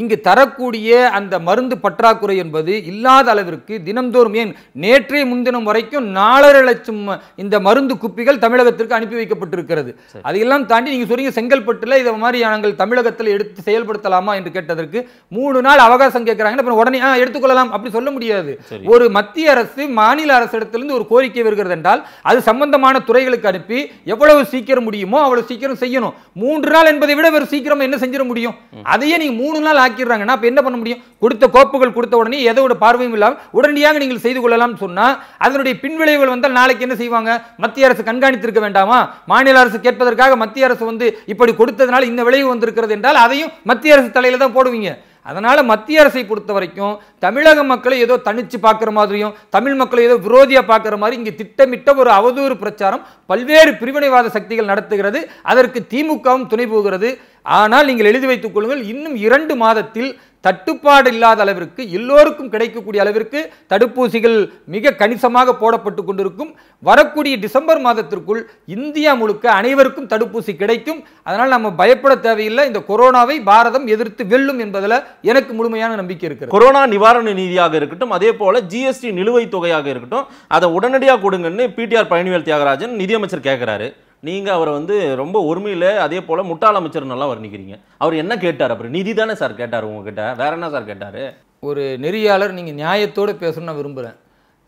இங்கு தரக்கூடிய அந்த மருந்து பற்றாக்குறை என்பது இல்லாத அளவிற்கு தினந்தோறும் ஏன் நேற்றே முன்தினம் வரைக்கும் நாலரை லட்சம் இந்த மருந்து குப்பிகள் தமிழகத்திற்கு அனுப்பி வைக்கப்பட்டிருக்கிறது அதையெல்லாம் தாண்டி நீங்கள் சொல்றீங்க செங்கல்பட்டில் இதை மாதிரி நாங்கள் தமிழகத்தில் எடுத்து செயல்படுத்தலாமா என்று கேட்டதற்கு மூணு நாள் அவகாசம் கேட்கிறாங்க அப்புறம் உடனே எடுத்துக்கொள்ளலாம் அப்படி சொல்ல முடியாது ஒரு மத்திய அரசு மாநில அரசிடத்திலிருந்து ஒரு கோரிக்கை வருகிறது என்றால் அது சம்பந்தமான துறைகளுக்கு அனுப்பி எவ்வளவு சீக்கிரம் முடியுமோ அவ்வளவு சீக்கிரம் செய்யணும் மூன்று நாள் என்பதை விட வேறு சீக்கிரம் என்ன செஞ்சிட முடியும் அதையே நீங்க மூணு நாள் ஆக்கிடுறாங்கன்னா அப்போ என்ன பண்ண முடியும் கொடுத்த கோப்புகள் கொடுத்த உடனே எதோட பார்வையும் இல்லாமல் உடனடியாக நீங்கள் செய்து கொள்ளலாம் சொன்னா அதனுடைய பின்விளைவுகள் வந்தால் நாளைக்கு என்ன செய்வாங்க மத்திய அரசு கண்காணித்திருக்க வேண்டாமா மாநில அரசு கேட்பதற்காக மத்திய அரசு வந்து இப்படி கொடுத்ததுனால இந்த விளைவு வந்திருக்கிறது என்றால் அதையும் மத்திய அரசு தலையில தான் போடுவீங்க அதனால் மத்திய அரசை பொறுத்த வரைக்கும் தமிழக மக்களை ஏதோ தனித்து பார்க்குற மாதிரியும் தமிழ் மக்களை ஏதோ விரோதியாக பார்க்குற மாதிரி இங்கே திட்டமிட்ட ஒரு அவதூறு பிரச்சாரம் பல்வேறு பிரிவினைவாத சக்திகள் நடத்துகிறது அதற்கு திமுகவும் துணை போகிறது ஆனால் நீங்கள் எழுதி வைத்துக் கொள்ளுங்கள் இன்னும் இரண்டு மாதத்தில் தட்டுப்பாடு இல்லாத அளவிற்கு எல்லோருக்கும் கிடைக்கக்கூடிய அளவிற்கு தடுப்பூசிகள் மிக கணிசமாக போடப்பட்டு கொண்டிருக்கும் வரக்கூடிய டிசம்பர் மாதத்திற்குள் இந்தியா முழுக்க அனைவருக்கும் தடுப்பூசி கிடைக்கும் அதனால் நம்ம பயப்பட தேவையில்லை இந்த கொரோனாவை பாரதம் எதிர்த்து வெல்லும் என்பதில் எனக்கு முழுமையான நம்பிக்கை இருக்குது கொரோனா நிவாரண நிதியாக இருக்கட்டும் அதே போல ஜிஎஸ்டி நிலுவைத் தொகையாக இருக்கட்டும் அதை உடனடியாக கொடுங்கன்னு பிடிஆர் பழனிவேல் தியாகராஜன் நிதியமைச்சர் கேட்கிறாரு நீங்கள் அவரை வந்து ரொம்ப ஒருமையில் அதே போல் முட்டாள் அமைச்சர் நல்லா வர்ணிக்கிறீங்க அவர் என்ன கேட்டார் அப்புறம் நிதி தானே சார் கேட்டார் உங்ககிட்ட வேற என்ன சார் கேட்டார் ஒரு நெறியாளர் நீங்கள் நியாயத்தோடு பேசணும்னு நான் விரும்புகிறேன்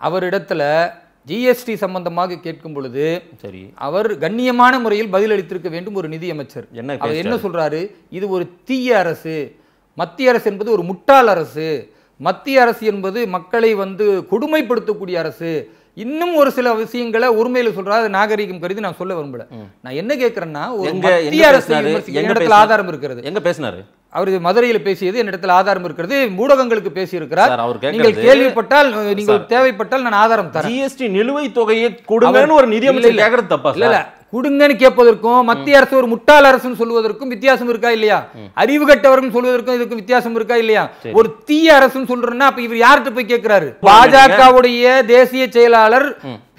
அவரிடத்துல ஜிஎஸ்டி சம்பந்தமாக கேட்கும் பொழுது சரி அவர் கண்ணியமான முறையில் பதிலளித்திருக்க வேண்டும் ஒரு நிதியமைச்சர் என்ன அவர் என்ன சொல்கிறாரு இது ஒரு தீய அரசு மத்திய அரசு என்பது ஒரு முட்டாள் அரசு மத்திய அரசு என்பது மக்களை வந்து கொடுமைப்படுத்தக்கூடிய அரசு இன்னும் ஒரு சில விஷயங்களை உரிமையில சொல்றாரு நாகரிகம் கருதி நான் சொல்ல விரும்பல நான் என்ன கேட்கறேன்னா ஒரு மத்திய அரசு என்னிடத்துல ஆதாரம் இருக்கிறது எங்க பேசினாரு அவர் மதுரையில் பேசியது என்னிடத்தில் ஆதாரம் இருக்கிறது ஊடகங்களுக்கு பேசியிருக்கிறார் நீங்கள் கேள்விப்பட்டால் நீங்கள் தேவைப்பட்டால் நான் ஆதாரம் தரேன் ஜிஎஸ்டி நிலுவை தொகையை கொடுங்கன்னு ஒரு நிதியமைச்சர் கேட்கறது தப்பா இல்ல கொடுங்கன்னு கேட்பதற்கும் மத்திய அரசு ஒரு முட்டாள் அரசுன்னு சொல்வதற்கும் வித்தியாசம் இருக்கா இல்லையா அறிவு கட்டவர்கள் சொல்வதற்கும் இதுக்கும் வித்தியாசம் இருக்கா இல்லையா ஒரு தீய அரசுன்னு சொல்றேன்னா அப்ப இவர் யார்கிட்ட போய் கேட்கிறாரு பாஜகவுடைய தேசிய செயலாளர்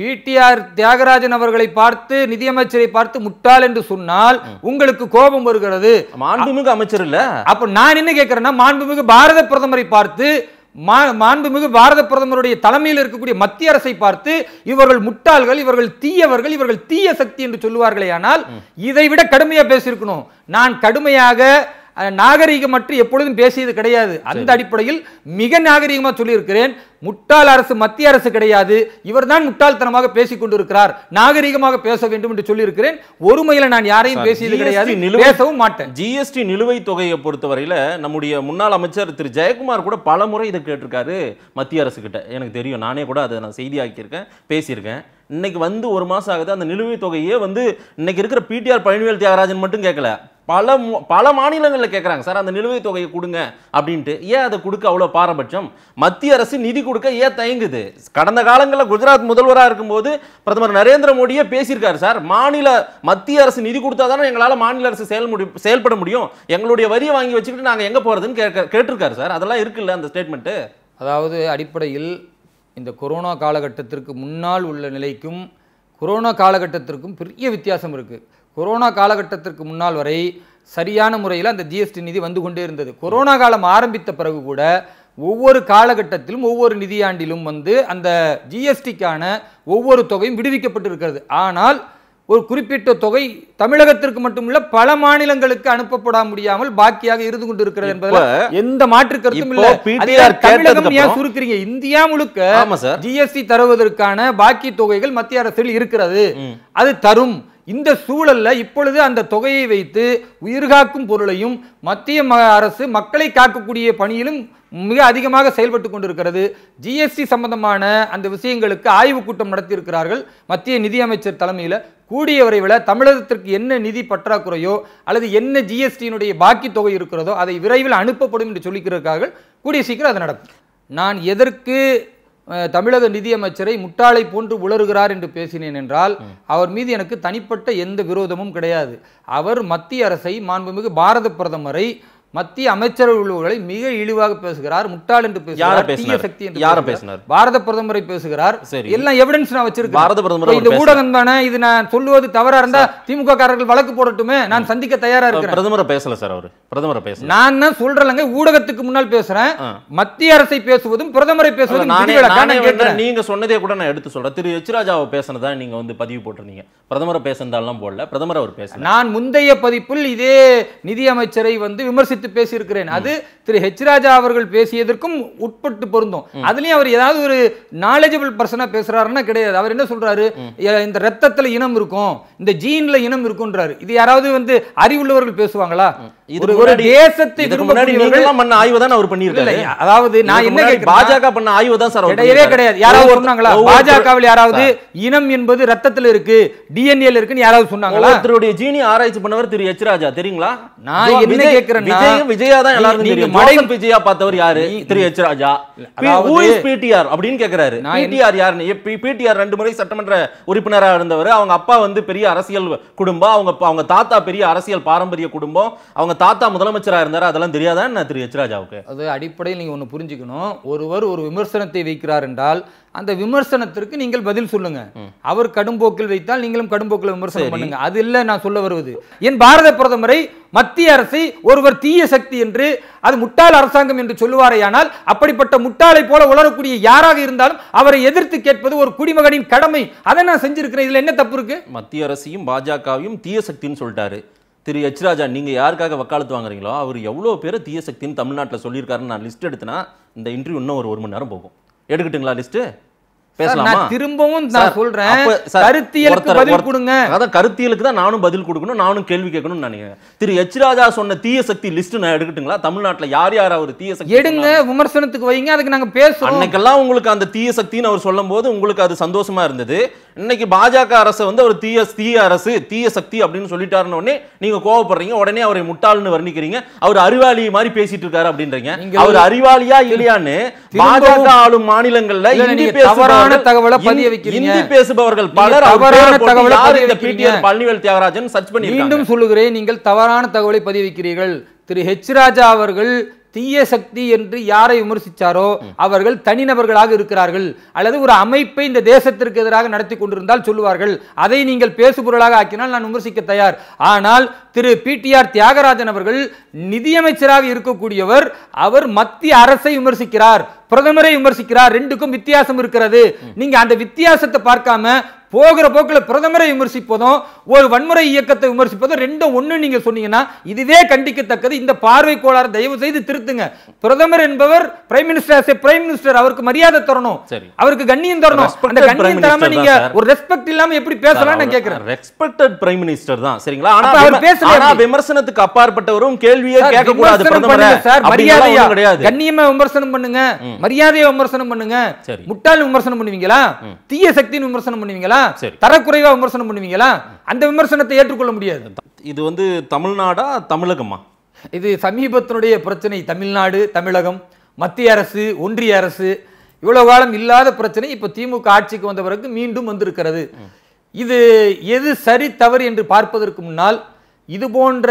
பிடிஆர் தியாகராஜன் அவர்களை பார்த்து நிதியமைச்சரை பார்த்து முட்டாள் என்று சொன்னால் உங்களுக்கு கோபம் வருகிறது மாண்புமிகு அமைச்சர் இல்ல அப்ப நான் என்ன கேட்கிறேன்னா மாண்புமிகு பாரத பிரதமரை பார்த்து மாண்புமிகு பாரத பிரதமருடைய தலைமையில் இருக்கக்கூடிய மத்திய அரசை பார்த்து இவர்கள் முட்டாள்கள் இவர்கள் தீயவர்கள் இவர்கள் தீய சக்தி என்று சொல்லுவார்களே ஆனால் இதை விட கடுமையா பேசியிருக்கணும் நான் கடுமையாக நாகரீகம் மற்றும் எப்பொழுதும் பேசியது கிடையாது அந்த அடிப்படையில் மிக நாகரீகமாக சொல்லியிருக்கிறேன் முட்டாள் அரசு மத்திய அரசு கிடையாது இவர் தான் முட்டாள்தனமாக பேசிக் கொண்டிருக்கிறார் நாகரீகமாக பேச வேண்டும் என்று சொல்லியிருக்கிறேன் ஒருமையில நான் யாரையும் பேசியது கிடையாது பேசவும் மாட்டேன் ஜிஎஸ்டி நிலுவைத் தொகையை பொறுத்தவரையில் நம்முடைய முன்னாள் அமைச்சர் திரு ஜெயக்குமார் கூட பல முறை இதை கேட்டிருக்காரு மத்திய அரசு கிட்ட எனக்கு தெரியும் நானே கூட அதை நான் செய்தியாக்கியிருக்கேன் பேசியிருக்கேன் இன்னைக்கு வந்து ஒரு மாதம் ஆகுது அந்த நிலுவைத் தொகையே வந்து இன்னைக்கு இருக்கிற பிடிஆர் பழனிவேல் தியாகராஜன் மட்டும் கேட்கல பல பல மாநிலங்களில் கேட்குறாங்க சார் அந்த நிலுவைத் தொகையை கொடுங்க அப்படின்ட்டு ஏன் அதை கொடுக்க அவ்வளோ பாரபட்சம் மத்திய அரசு நிதி கொடுக்க ஏன் தயங்குது கடந்த காலங்களில் குஜராத் முதல்வராக இருக்கும்போது பிரதமர் நரேந்திர மோடியே பேசியிருக்காரு சார் மாநில மத்திய அரசு நிதி கொடுத்தா தானே எங்களால் மாநில அரசு செயல் முடி செயல்பட முடியும் எங்களுடைய வரியை வாங்கி வச்சுக்கிட்டு நாங்கள் எங்கே போகிறதுன்னு கேட்க கேட்டிருக்காரு சார் அதெல்லாம் இருக்குல்ல அந்த ஸ்டேட்மெண்ட்டு அதாவது அடிப்படையில் இந்த கொரோனா காலகட்டத்திற்கு முன்னால் உள்ள நிலைக்கும் கொரோனா காலகட்டத்திற்கும் பெரிய வித்தியாசம் இருக்குது கொரோனா காலகட்டத்திற்கு முன்னால் வரை சரியான முறையில் அந்த ஜிஎஸ்டி நிதி வந்து கொண்டே இருந்தது கொரோனா காலம் ஆரம்பித்த பிறகு கூட ஒவ்வொரு காலகட்டத்திலும் ஒவ்வொரு நிதியாண்டிலும் வந்து அந்த ஜிஎஸ்டிக்கான ஒவ்வொரு தொகையும் இருக்கிறது ஆனால் ஒரு குறிப்பிட்ட தொகை தமிழகத்திற்கு மட்டுமல்ல பல மாநிலங்களுக்கு அனுப்பப்பட முடியாமல் பாக்கியாக இருந்து கொண்டு இருக்கிறது எந்த மாற்று கருத்தும் இல்ல தமிழகம் ஏன் சுருக்கிறீங்க இந்தியா முழுக்க ஜிஎஸ்டி தருவதற்கான பாக்கி தொகைகள் மத்திய அரசில் இருக்கிறது அது தரும் இந்த சூழலில் இப்பொழுது அந்த தொகையை வைத்து உயிர்காக்கும் பொருளையும் மத்திய அரசு மக்களை காக்கக்கூடிய பணியிலும் மிக அதிகமாக செயல்பட்டு கொண்டிருக்கிறது ஜிஎஸ்டி சம்பந்தமான அந்த விஷயங்களுக்கு ஆய்வுக் கூட்டம் நடத்தியிருக்கிறார்கள் மத்திய நிதியமைச்சர் தலைமையில் கூடிய விரைவில் தமிழகத்திற்கு என்ன நிதி பற்றாக்குறையோ அல்லது என்ன ஜிஎஸ்டியினுடைய பாக்கி தொகை இருக்கிறதோ அதை விரைவில் அனுப்பப்படும் என்று சொல்லிக்கிறார்கள் கூடிய சீக்கிரம் அது நடக்கும் நான் எதற்கு தமிழக நிதியமைச்சரை முட்டாளை போன்று உளறுகிறார் என்று பேசினேன் என்றால் அவர் மீது எனக்கு தனிப்பட்ட எந்த விரோதமும் கிடையாது அவர் மத்திய அரசை மாண்புமிகு பாரத பிரதமரை மத்திய அமைச்சரவை உள்ளவர்களை மிக இழிவாக பேசுகிறார் முட்டாள் என்று பேசுகிறார் தீய சக்தி என்று பேசினார் பாரத பிரதமரை பேசுகிறார் எல்லாம் எவிடன்ஸ் நான் வச்சிருக்கேன் பாரத பிரதமர் ஊடகம் தானே இது நான் சொல்லுவது தவறா இருந்தா திமுக காரர்கள் வழக்கு போடட்டுமே நான் சந்திக்க தயாரா இருக்கிறேன் பிரதமரை பேசல சார் அவர் பிரதமரை பேச நான் தான் சொல்றேன் ஊடகத்துக்கு முன்னால் பேசுறேன் மத்திய அரசை பேசுவதும் பிரதமரை பேசுவதும் நீங்க சொன்னதே கூட நான் எடுத்து சொல்றேன் திரு எச்ராஜாவை ராஜாவை பேசினதா நீங்க வந்து பதிவு போட்டிருந்தீங்க பிரதமரை பேசினதெல்லாம் போடல பிரதமர் அவர் பேச நான் முந்தைய பதிப்பில் இதே நிதியமைச்சரை வந்து விமர்சித்து குறித்து பேசியிருக்கிறேன் அது திரு ஹெச் ராஜா அவர்கள் பேசியதற்கும் உட்பட்டு பொருந்தும் அதுலயும் அவர் ஏதாவது ஒரு நாலேஜபிள் பர்சனா பேசுறாருன்னா கிடையாது அவர் என்ன சொல்றாரு இந்த ரத்தத்துல இனம் இருக்கும் இந்த ஜீன்ல இனம் இருக்கும்ன்றாரு இது யாராவது வந்து அறிவுள்ளவர்கள் பேசுவாங்களா அதாவது நான் பாஜக பண்ண ஆய்வு தான் சார் யாராவது யாராவது இனம் என்பது இருக்கு இருக்குன்னு யாராவது சொன்னாங்களா ஜீனி ஆராய்ச்சி பண்ணவர் திரு தெரியுங்களா நான் விஜயும் விஜயா தான் எல்லாரும் தெரியும் மோசம் விஜயா பார்த்தவர் யாரு திரு எச் ராஜா பிடிஆர் அப்படின்னு கேக்குறாரு பிடிஆர் யாருன்னு பிடிஆர் ரெண்டு முறை சட்டமன்ற உறுப்பினராக இருந்தவர் அவங்க அப்பா வந்து பெரிய அரசியல் குடும்பம் அவங்க அவங்க தாத்தா பெரிய அரசியல் பாரம்பரிய குடும்பம் அவங்க தாத்தா முதலமைச்சராக இருந்தார் அதெல்லாம் தெரியாதான் திரு எச் ராஜாவுக்கு அது அடிப்படையில் நீங்க ஒன்னு புரிஞ்சுக்கணும் ஒருவர் ஒரு விமர்சனத்தை வைக்கிறார் என்றால் அந்த விமர்சனத்திற்கு நீங்கள் பதில் சொல்லுங்க அவர் கடும்போக்கில் வைத்தால் நீங்களும் கடும்போக்கில் விமர்சனம் பண்ணுங்க அது இல்ல நான் சொல்ல வருவது என் பாரத பிரதமரை மத்திய அரசை ஒருவர் தீய சக்தி என்று அது முட்டாள் அரசாங்கம் என்று சொல்லுவாரையானால் அப்படிப்பட்ட முட்டாளை போல உளரக்கூடிய யாராக இருந்தாலும் அவரை எதிர்த்து கேட்பது ஒரு குடிமகனின் கடமை அதை நான் செஞ்சிருக்கிறேன் இதுல என்ன தப்பு இருக்கு மத்திய அரசையும் பாஜகவையும் தீய சக்தின்னு சொல்லிட்டாரு திரு எச் ராஜா நீங்க யாருக்காக வக்காலத்து வாங்குறீங்களோ அவர் எவ்வளவு பேர் தீய சக்தின்னு தமிழ்நாட்டில் சொல்லியிருக்காருன்னு நான் லிஸ்ட் எடுத்தேன்னா இந்த இன்டர்வியூ இன்னும் ஒரு ஒரு மணி நேரம் போகும் எடுக்கட்டுங்களா லிஸ்ட்டு பேசலாமா திரும்பவும் நான் சொல்றேன் கருத்தியலுக்கு பதில் கொடுங்க அதான் கருத்தியலுக்கு தான் நானும் பதில் கொடுக்கணும் நானும் கேள்வி கேட்கணும்னு நினைக்கிறேன் திரு எச் ராஜா சொன்ன தீய சக்தி லிஸ்ட் நான் எடுக்கட்டுங்களா தமிழ்நாட்டுல யார் யார் அவர் தீய சக்தி எடுங்க விமர்சனத்துக்கு வைங்க அதுக்கு நாங்க பேசுறோம் அன்னைக்கெல்லாம் உங்களுக்கு அந்த தீய சக்தின்னு அவர் சொல்லும் போது உங்களுக்கு அது சந்தோஷமா இருந்தது இன்னைக்கு பாஜக அரசு வந்து அவர் தீய தீய அரசு தீய சக்தி அப்படின்னு சொல்லிட்டாருன்னு உடனே நீங்க கோவப்படுறீங்க உடனே அவரை முட்டாள்னு வர்ணிக்கிறீங்க அவர் அறிவாளி மாதிரி பேசிட்டு இருக்காரு அப்படின்றீங்க அவர் அறிவாளியா இல்லையான்னு பாஜக ஆளும் மாநிலங்கள்ல இந்தி தவறான தகவலை பதிய வைக்கிறீங்க இந்தி பேசுபவர்கள் பலர் தகவலை இந்த பழனிவேல் தியாகராஜன் சர்ச் பண்ணி மீண்டும் சொல்லுகிறேன் நீங்கள் தவறான தகவலை பதிய வைக்கிறீர்கள் திரு ஹெச் ராஜா அவர்கள் தீய சக்தி என்று யாரை விமர்சித்தாரோ அவர்கள் தனிநபர்களாக இருக்கிறார்கள் அல்லது ஒரு அமைப்பை இந்த தேசத்திற்கு எதிராக நடத்தி கொண்டிருந்தால் சொல்லுவார்கள் அதை நீங்கள் பேசுபொருளாக ஆக்கினால் நான் விமர்சிக்க தயார் ஆனால் திரு பிடிஆர் தியாகராஜன் அவர்கள் நிதியமைச்சராக இருக்கக்கூடியவர் அவர் மத்திய அரசை விமர்சிக்கிறார் பிரதமரை விமர்சிக்கிறார் ரெண்டுக்கும் வித்தியாசம் இருக்கிறது நீங்க அந்த வித்தியாசத்தை பார்க்காம போகிற போக்கில் பிரதமரை விமர்சிப்பதும் ஒரு வன்முறை இயக்கத்தை விமர்சிப்பதும் ரெண்டும் ஒன்று நீங்கள் சொன்னீங்கன்னா இதுவே கண்டிக்கத்தக்கது இந்த பார்வை கோளாறு தயவு செய்து திருத்துங்க பிரதமர் என்பவர் பிரைம் மினிஸ்டர் பிரைம் மினிஸ்டர் அவருக்கு மரியாதை தரணும் அவருக்கு கண்ணியம் தரணும் அந்த கண்ணியம் தராம நீங்க ஒரு ரெஸ்பெக்ட் இல்லாம எப்படி பேசலாம் நான் கேக்குறேன் ரெஸ்பெக்டட் பிரைம் மினிஸ்டர் தான் சரிங்களா ஆனா அவர் பேசல விமர்சனத்துக்கு அப்பாற்பட்டவரும் கேள்வியே கேட்க கூடாது பிரதமர் மரியாதையா கிடையாது கண்ணியமா விமர்சனம் பண்ணுங்க மரியாதையை விமர்சனம் பண்ணுங்க முட்டாள் விமர்சனம் பண்ணுவீங்களா தீய சக்தின்னு விமர்சனம் பண்ணுவீங்களா சரி தரக்குறைவா விமர்சனம் பண்ணுவீங்களா அந்த விமர்சனத்தை ஏற்றுக்கொள்ள முடியாது இது வந்து தமிழ்நாடா தமிழகமா இது சமீபத்தினுடைய பிரச்சனை தமிழ்நாடு தமிழகம் மத்திய அரசு ஒன்றிய அரசு இவ்வளவு காலம் இல்லாத பிரச்சனை இப்ப திமுக ஆட்சிக்கு வந்த பிறகு மீண்டும் வந்திருக்கிறது இது எது சரி தவறு என்று பார்ப்பதற்கு முன்னால் இது போன்ற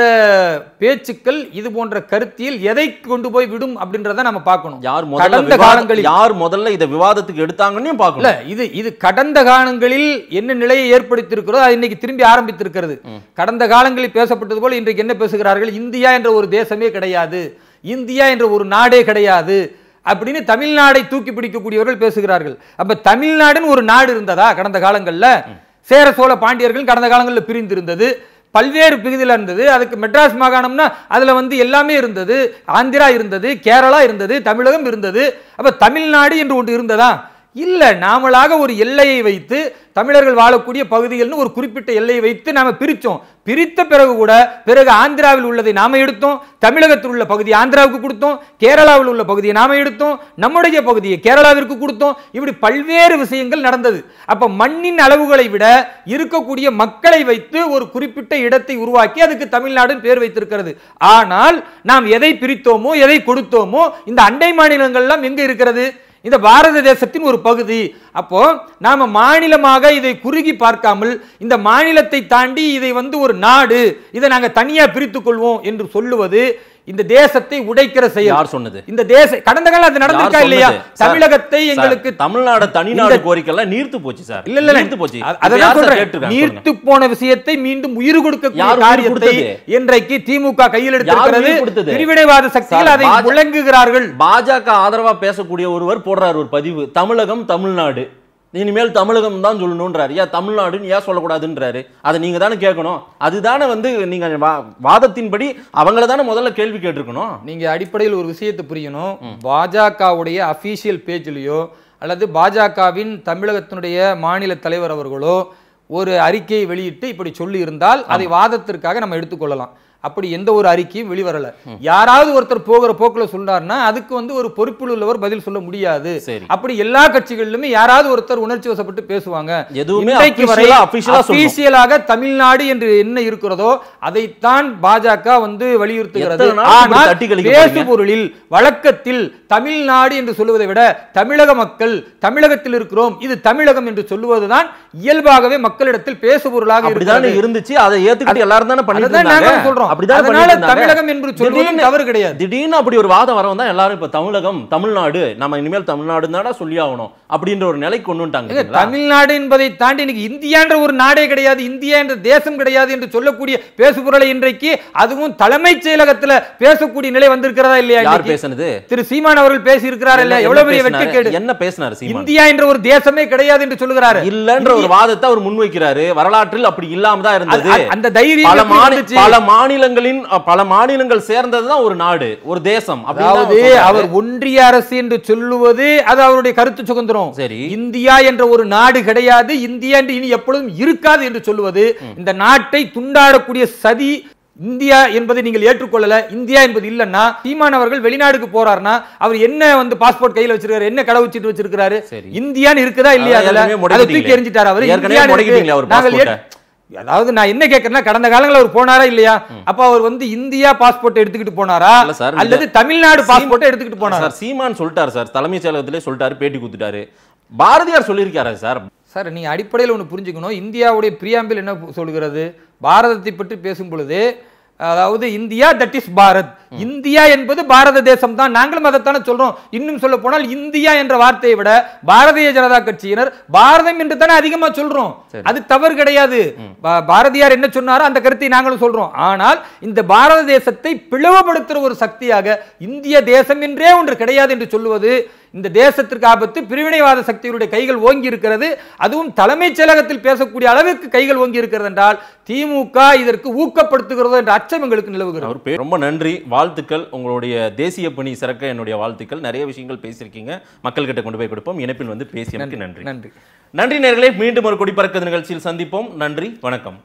பேச்சுக்கள் இது போன்ற கருத்தியல் எதை கொண்டு போய் விடும் அப்படின்றத நம்ம பார்க்கணும் யார் கடந்த காலங்களில் யார் முதல்ல இதை விவாதத்துக்கு எடுத்தாங்கன்னு பார்க்கல இது இது கடந்த காலங்களில் என்ன நிலையை ஏற்படுத்தியிருக்கிறதோ அது இன்னைக்கு திரும்பி ஆரம்பித்திருக்கிறது கடந்த காலங்களில் பேசப்பட்டது போல இன்றைக்கு என்ன பேசுகிறார்கள் இந்தியா என்ற ஒரு தேசமே கிடையாது இந்தியா என்ற ஒரு நாடே கிடையாது அப்படின்னு தமிழ்நாடை தூக்கி பிடிக்கக்கூடியவர்கள் பேசுகிறார்கள் அப்ப தமிழ்நாடுன்னு ஒரு நாடு இருந்ததா கடந்த காலங்களில் சேர சோழ பாண்டியர்கள் கடந்த காலங்களில் பிரிந்திருந்தது பல்வேறு பகுதியில் இருந்தது அதுக்கு மெட்ராஸ் மாகாணம்னா அதில் வந்து எல்லாமே இருந்தது ஆந்திரா இருந்தது கேரளா இருந்தது தமிழகம் இருந்தது அப்போ தமிழ்நாடு என்று ஒன்று இருந்ததா இல்லை நாமளாக ஒரு எல்லையை வைத்து தமிழர்கள் வாழக்கூடிய பகுதிகள்னு ஒரு குறிப்பிட்ட எல்லையை வைத்து நாம் பிரித்தோம் பிரித்த பிறகு கூட பிறகு ஆந்திராவில் உள்ளதை நாம் எடுத்தோம் தமிழகத்தில் உள்ள பகுதியை ஆந்திராவுக்கு கொடுத்தோம் கேரளாவில் உள்ள பகுதியை நாம எடுத்தோம் நம்முடைய பகுதியை கேரளாவிற்கு கொடுத்தோம் இப்படி பல்வேறு விஷயங்கள் நடந்தது அப்போ மண்ணின் அளவுகளை விட இருக்கக்கூடிய மக்களை வைத்து ஒரு குறிப்பிட்ட இடத்தை உருவாக்கி அதுக்கு தமிழ்நாடுன்னு பேர் வைத்திருக்கிறது ஆனால் நாம் எதை பிரித்தோமோ எதை கொடுத்தோமோ இந்த அண்டை மாநிலங்கள்லாம் எங்கே இருக்கிறது இந்த பாரத தேசத்தின் ஒரு பகுதி அப்போ நாம் மாநிலமாக இதை குறுகி பார்க்காமல் இந்த மாநிலத்தை தாண்டி இதை வந்து ஒரு நாடு இதை நாங்கள் தனியாக பிரித்து கொள்வோம் என்று சொல்லுவது இந்த தேசத்தை உடைக்கிற செயல் யார் சொன்னது இந்த தேச கடந்த காலம் அது நடந்திருக்கா இல்லையா தமிழகத்தை எங்களுக்கு தமிழ்நாடு தனிநாடு கோரிக்கை நீர்த்து போச்சு சார் இல்ல இல்ல நீர்த்து போச்சு அதான் சொல்றேன் நீர்த்து போன விஷயத்தை மீண்டும் உயிர் கொடுக்க காரியத்தை இன்றைக்கு திமுக கையில் எடுத்திருக்கிறது பிரிவினைவாத சக்திகள் அதை முழங்குகிறார்கள் பாஜக ஆதரவா பேசக்கூடிய ஒருவர் போடுறார் ஒரு பதிவு தமிழகம் தமிழ்நாடு இனிமேல் தமிழகம் தான் சொல்லணுன்றாரு ஏன் தமிழ்நாடுன்னு ஏன் சொல்லக்கூடாதுன்றாரு அதை நீங்கள் தானே கேட்கணும் அதுதானே வந்து நீங்கள் வா வாதத்தின்படி அவங்கள தானே முதல்ல கேள்வி கேட்டிருக்கணும் நீங்கள் அடிப்படையில் ஒரு விஷயத்தை புரியணும் பாஜகவுடைய அஃபீஷியல் பேஜ்லேயோ அல்லது பாஜகவின் தமிழகத்தினுடைய மாநில தலைவர் அவர்களோ ஒரு அறிக்கையை வெளியிட்டு இப்படி சொல்லி இருந்தால் அதை வாதத்திற்காக நம்ம எடுத்துக்கொள்ளலாம் அப்படி எந்த ஒரு அறிக்கையும் வெளிவரல யாராவது ஒருத்தர் போகிற போக்குல சொன்னார்னா அதுக்கு வந்து ஒரு பொறுப்பில் உள்ளவர் பதில் சொல்ல முடியாது அப்படி எல்லா கட்சிகளிலுமே யாராவது ஒருத்தர் உணர்ச்சி வசப்பட்டு பேசுவாங்க அபிஷியலாக தமிழ்நாடு என்று என்ன இருக்கிறதோ அதைத்தான் பாஜக வந்து வலியுறுத்துகிறது ஆனால் பொருளில் வழக்கத்தில் தமிழ்நாடு என்று சொல்லுவதை விட தமிழக மக்கள் தமிழகத்தில் இருக்கிறோம் இது தமிழகம் என்று சொல்லுவதுதான் இயல்பாகவே மக்களிடத்தில் பேசுபொருளாக இருந்துச்சு அதை ஏத்துக்கிட்டு எல்லாரும் தானே பண்ணி சொல்றோம் அப்படிதான் தமிழகம் என்று சொல்வதும் தவறு கிடையாது திடீர்னு அப்படி ஒரு வாதம் வரவும் தான் எல்லாரும் இப்ப தமிழகம் தமிழ்நாடு நம்ம இனிமேல் சொல்லி ஆகணும் அப்படின்ற ஒரு நிலை கொண்டு வந்துட்டாங்க தமிழ்நாடு என்பதை தாண்டி இன்னைக்கு இந்தியான்ற ஒரு நாடே கிடையாது இந்தியா என்ற தேசம் கிடையாது என்று சொல்லக்கூடிய பேசுபொருளை இன்றைக்கு அதுவும் தலைமைச் செயலகத்துல பேசக்கூடிய நிலை வந்திருக்கிறதா இல்லையா யார் பேசினது திரு சீமான் அவர்கள் பேசி இருக்கிறார் இல்ல எவ்வளவு பெரிய வெற்றி என்ன பேசினார் இந்தியா என்ற ஒரு தேசமே கிடையாது என்று சொல்லுகிறாரு இல்லன்ற ஒரு வாதத்தை அவர் முன்வைக்கிறாரு வரலாற்றில் அப்படி இல்லாம தான் இருந்தது அந்த தைரியம் பல மாநில மாநிலங்களின் பல மாநிலங்கள் சேர்ந்ததுதான் ஒரு நாடு ஒரு தேசம் அதாவது அவர் ஒன்றிய அரசு என்று சொல்லுவது அது அவருடைய கருத்து சுதந்திரம் சரி இந்தியா என்ற ஒரு நாடு கிடையாது இந்தியா என்று இனி எப்பொழுதும் இருக்காது என்று சொல்லுவது இந்த நாட்டை துண்டாடக்கூடிய சதி இந்தியா என்பதை நீங்கள் ஏற்றுக்கொள்ளல இந்தியா என்பது இல்லைன்னா சீமான் அவர்கள் வெளிநாடுக்கு போறார்னா அவர் என்ன வந்து பாஸ்போர்ட் கையில் வச்சிருக்காரு என்ன கடை வச்சிட்டு வச்சிருக்காரு இந்தியான்னு இருக்குதா இல்லையா அதை தூக்கி எறிஞ்சிட்டாரு அவர் நாங்கள் அதாவது நான் என்ன கேட்கறேன்னா கடந்த காலங்களில் அவர் போனாரா இல்லையா அப்ப அவர் வந்து இந்தியா பாஸ்போர்ட் எடுத்துக்கிட்டு போனாரா அல்லது தமிழ்நாடு பாஸ்போர்ட்டை எடுத்துக்கிட்டு போனாரா சீமான் சொல்லிட்டாரு சார் தலைமைச் செயலகத்திலே சொல்லிட்டாரு பேட்டி கொடுத்துட்டாரு பாரதியார் சொல்லியிருக்காரு சார் சார் நீங்க அடிப்படையில் ஒன்று புரிஞ்சுக்கணும் இந்தியாவுடைய பிரியாம்பில் என்ன சொல்கிறது பாரதத்தை பற்றி பேசும் பொழுது அதாவது India that is Bharat India என்பது பாரத தேசம் தான் நாங்களும் அதைத்தானே சொல்றோம் இன்னும் சொல்ல போனால் இந்தியா என்ற வார்த்தையை விட பாரதிய ஜனதா கட்சியினர் பாரதம் என்று தானே அதிகமா சொல்றோம் அது தவறு கிடையாது பாரதியார் என்ன சொன்னாரோ அந்த கருத்தை நாங்களும் சொல்றோம் ஆனால் இந்த பாரத தேசத்தை பிளவுபடுத்துற ஒரு சக்தியாக இந்திய தேசம் என்றே ஒன்று கிடையாது என்று சொல்லுவது இந்த தேசத்திற்கு ஆபத்து பிரிவினைவாத சக்திகளுடைய கைகள் ஓங்கி இருக்கிறது அதுவும் தலைமைச் செயலகத்தில் பேசக்கூடிய அளவிற்கு கைகள் ஓங்கி இருக்கிறது என்றால் திமுக இதற்கு ஊக்கப்படுத்துகிறது என்ற அச்சம் எங்களுக்கு நிலவுகிறது ரொம்ப நன்றி வாழ்த்துக்கள் உங்களுடைய தேசிய பணி சிறக்க என்னுடைய வாழ்த்துக்கள் நிறைய விஷயங்கள் பேசியிருக்கீங்க மக்கள்கிட்ட கொண்டு போய் கொடுப்போம் இணைப்பில் வந்து பேசியமைக்கு நன்றி நன்றி நன்றி நேர்களை மீண்டும் ஒரு குடிபறக்க நிகழ்ச்சியில் சந்திப்போம் நன்றி வணக்கம்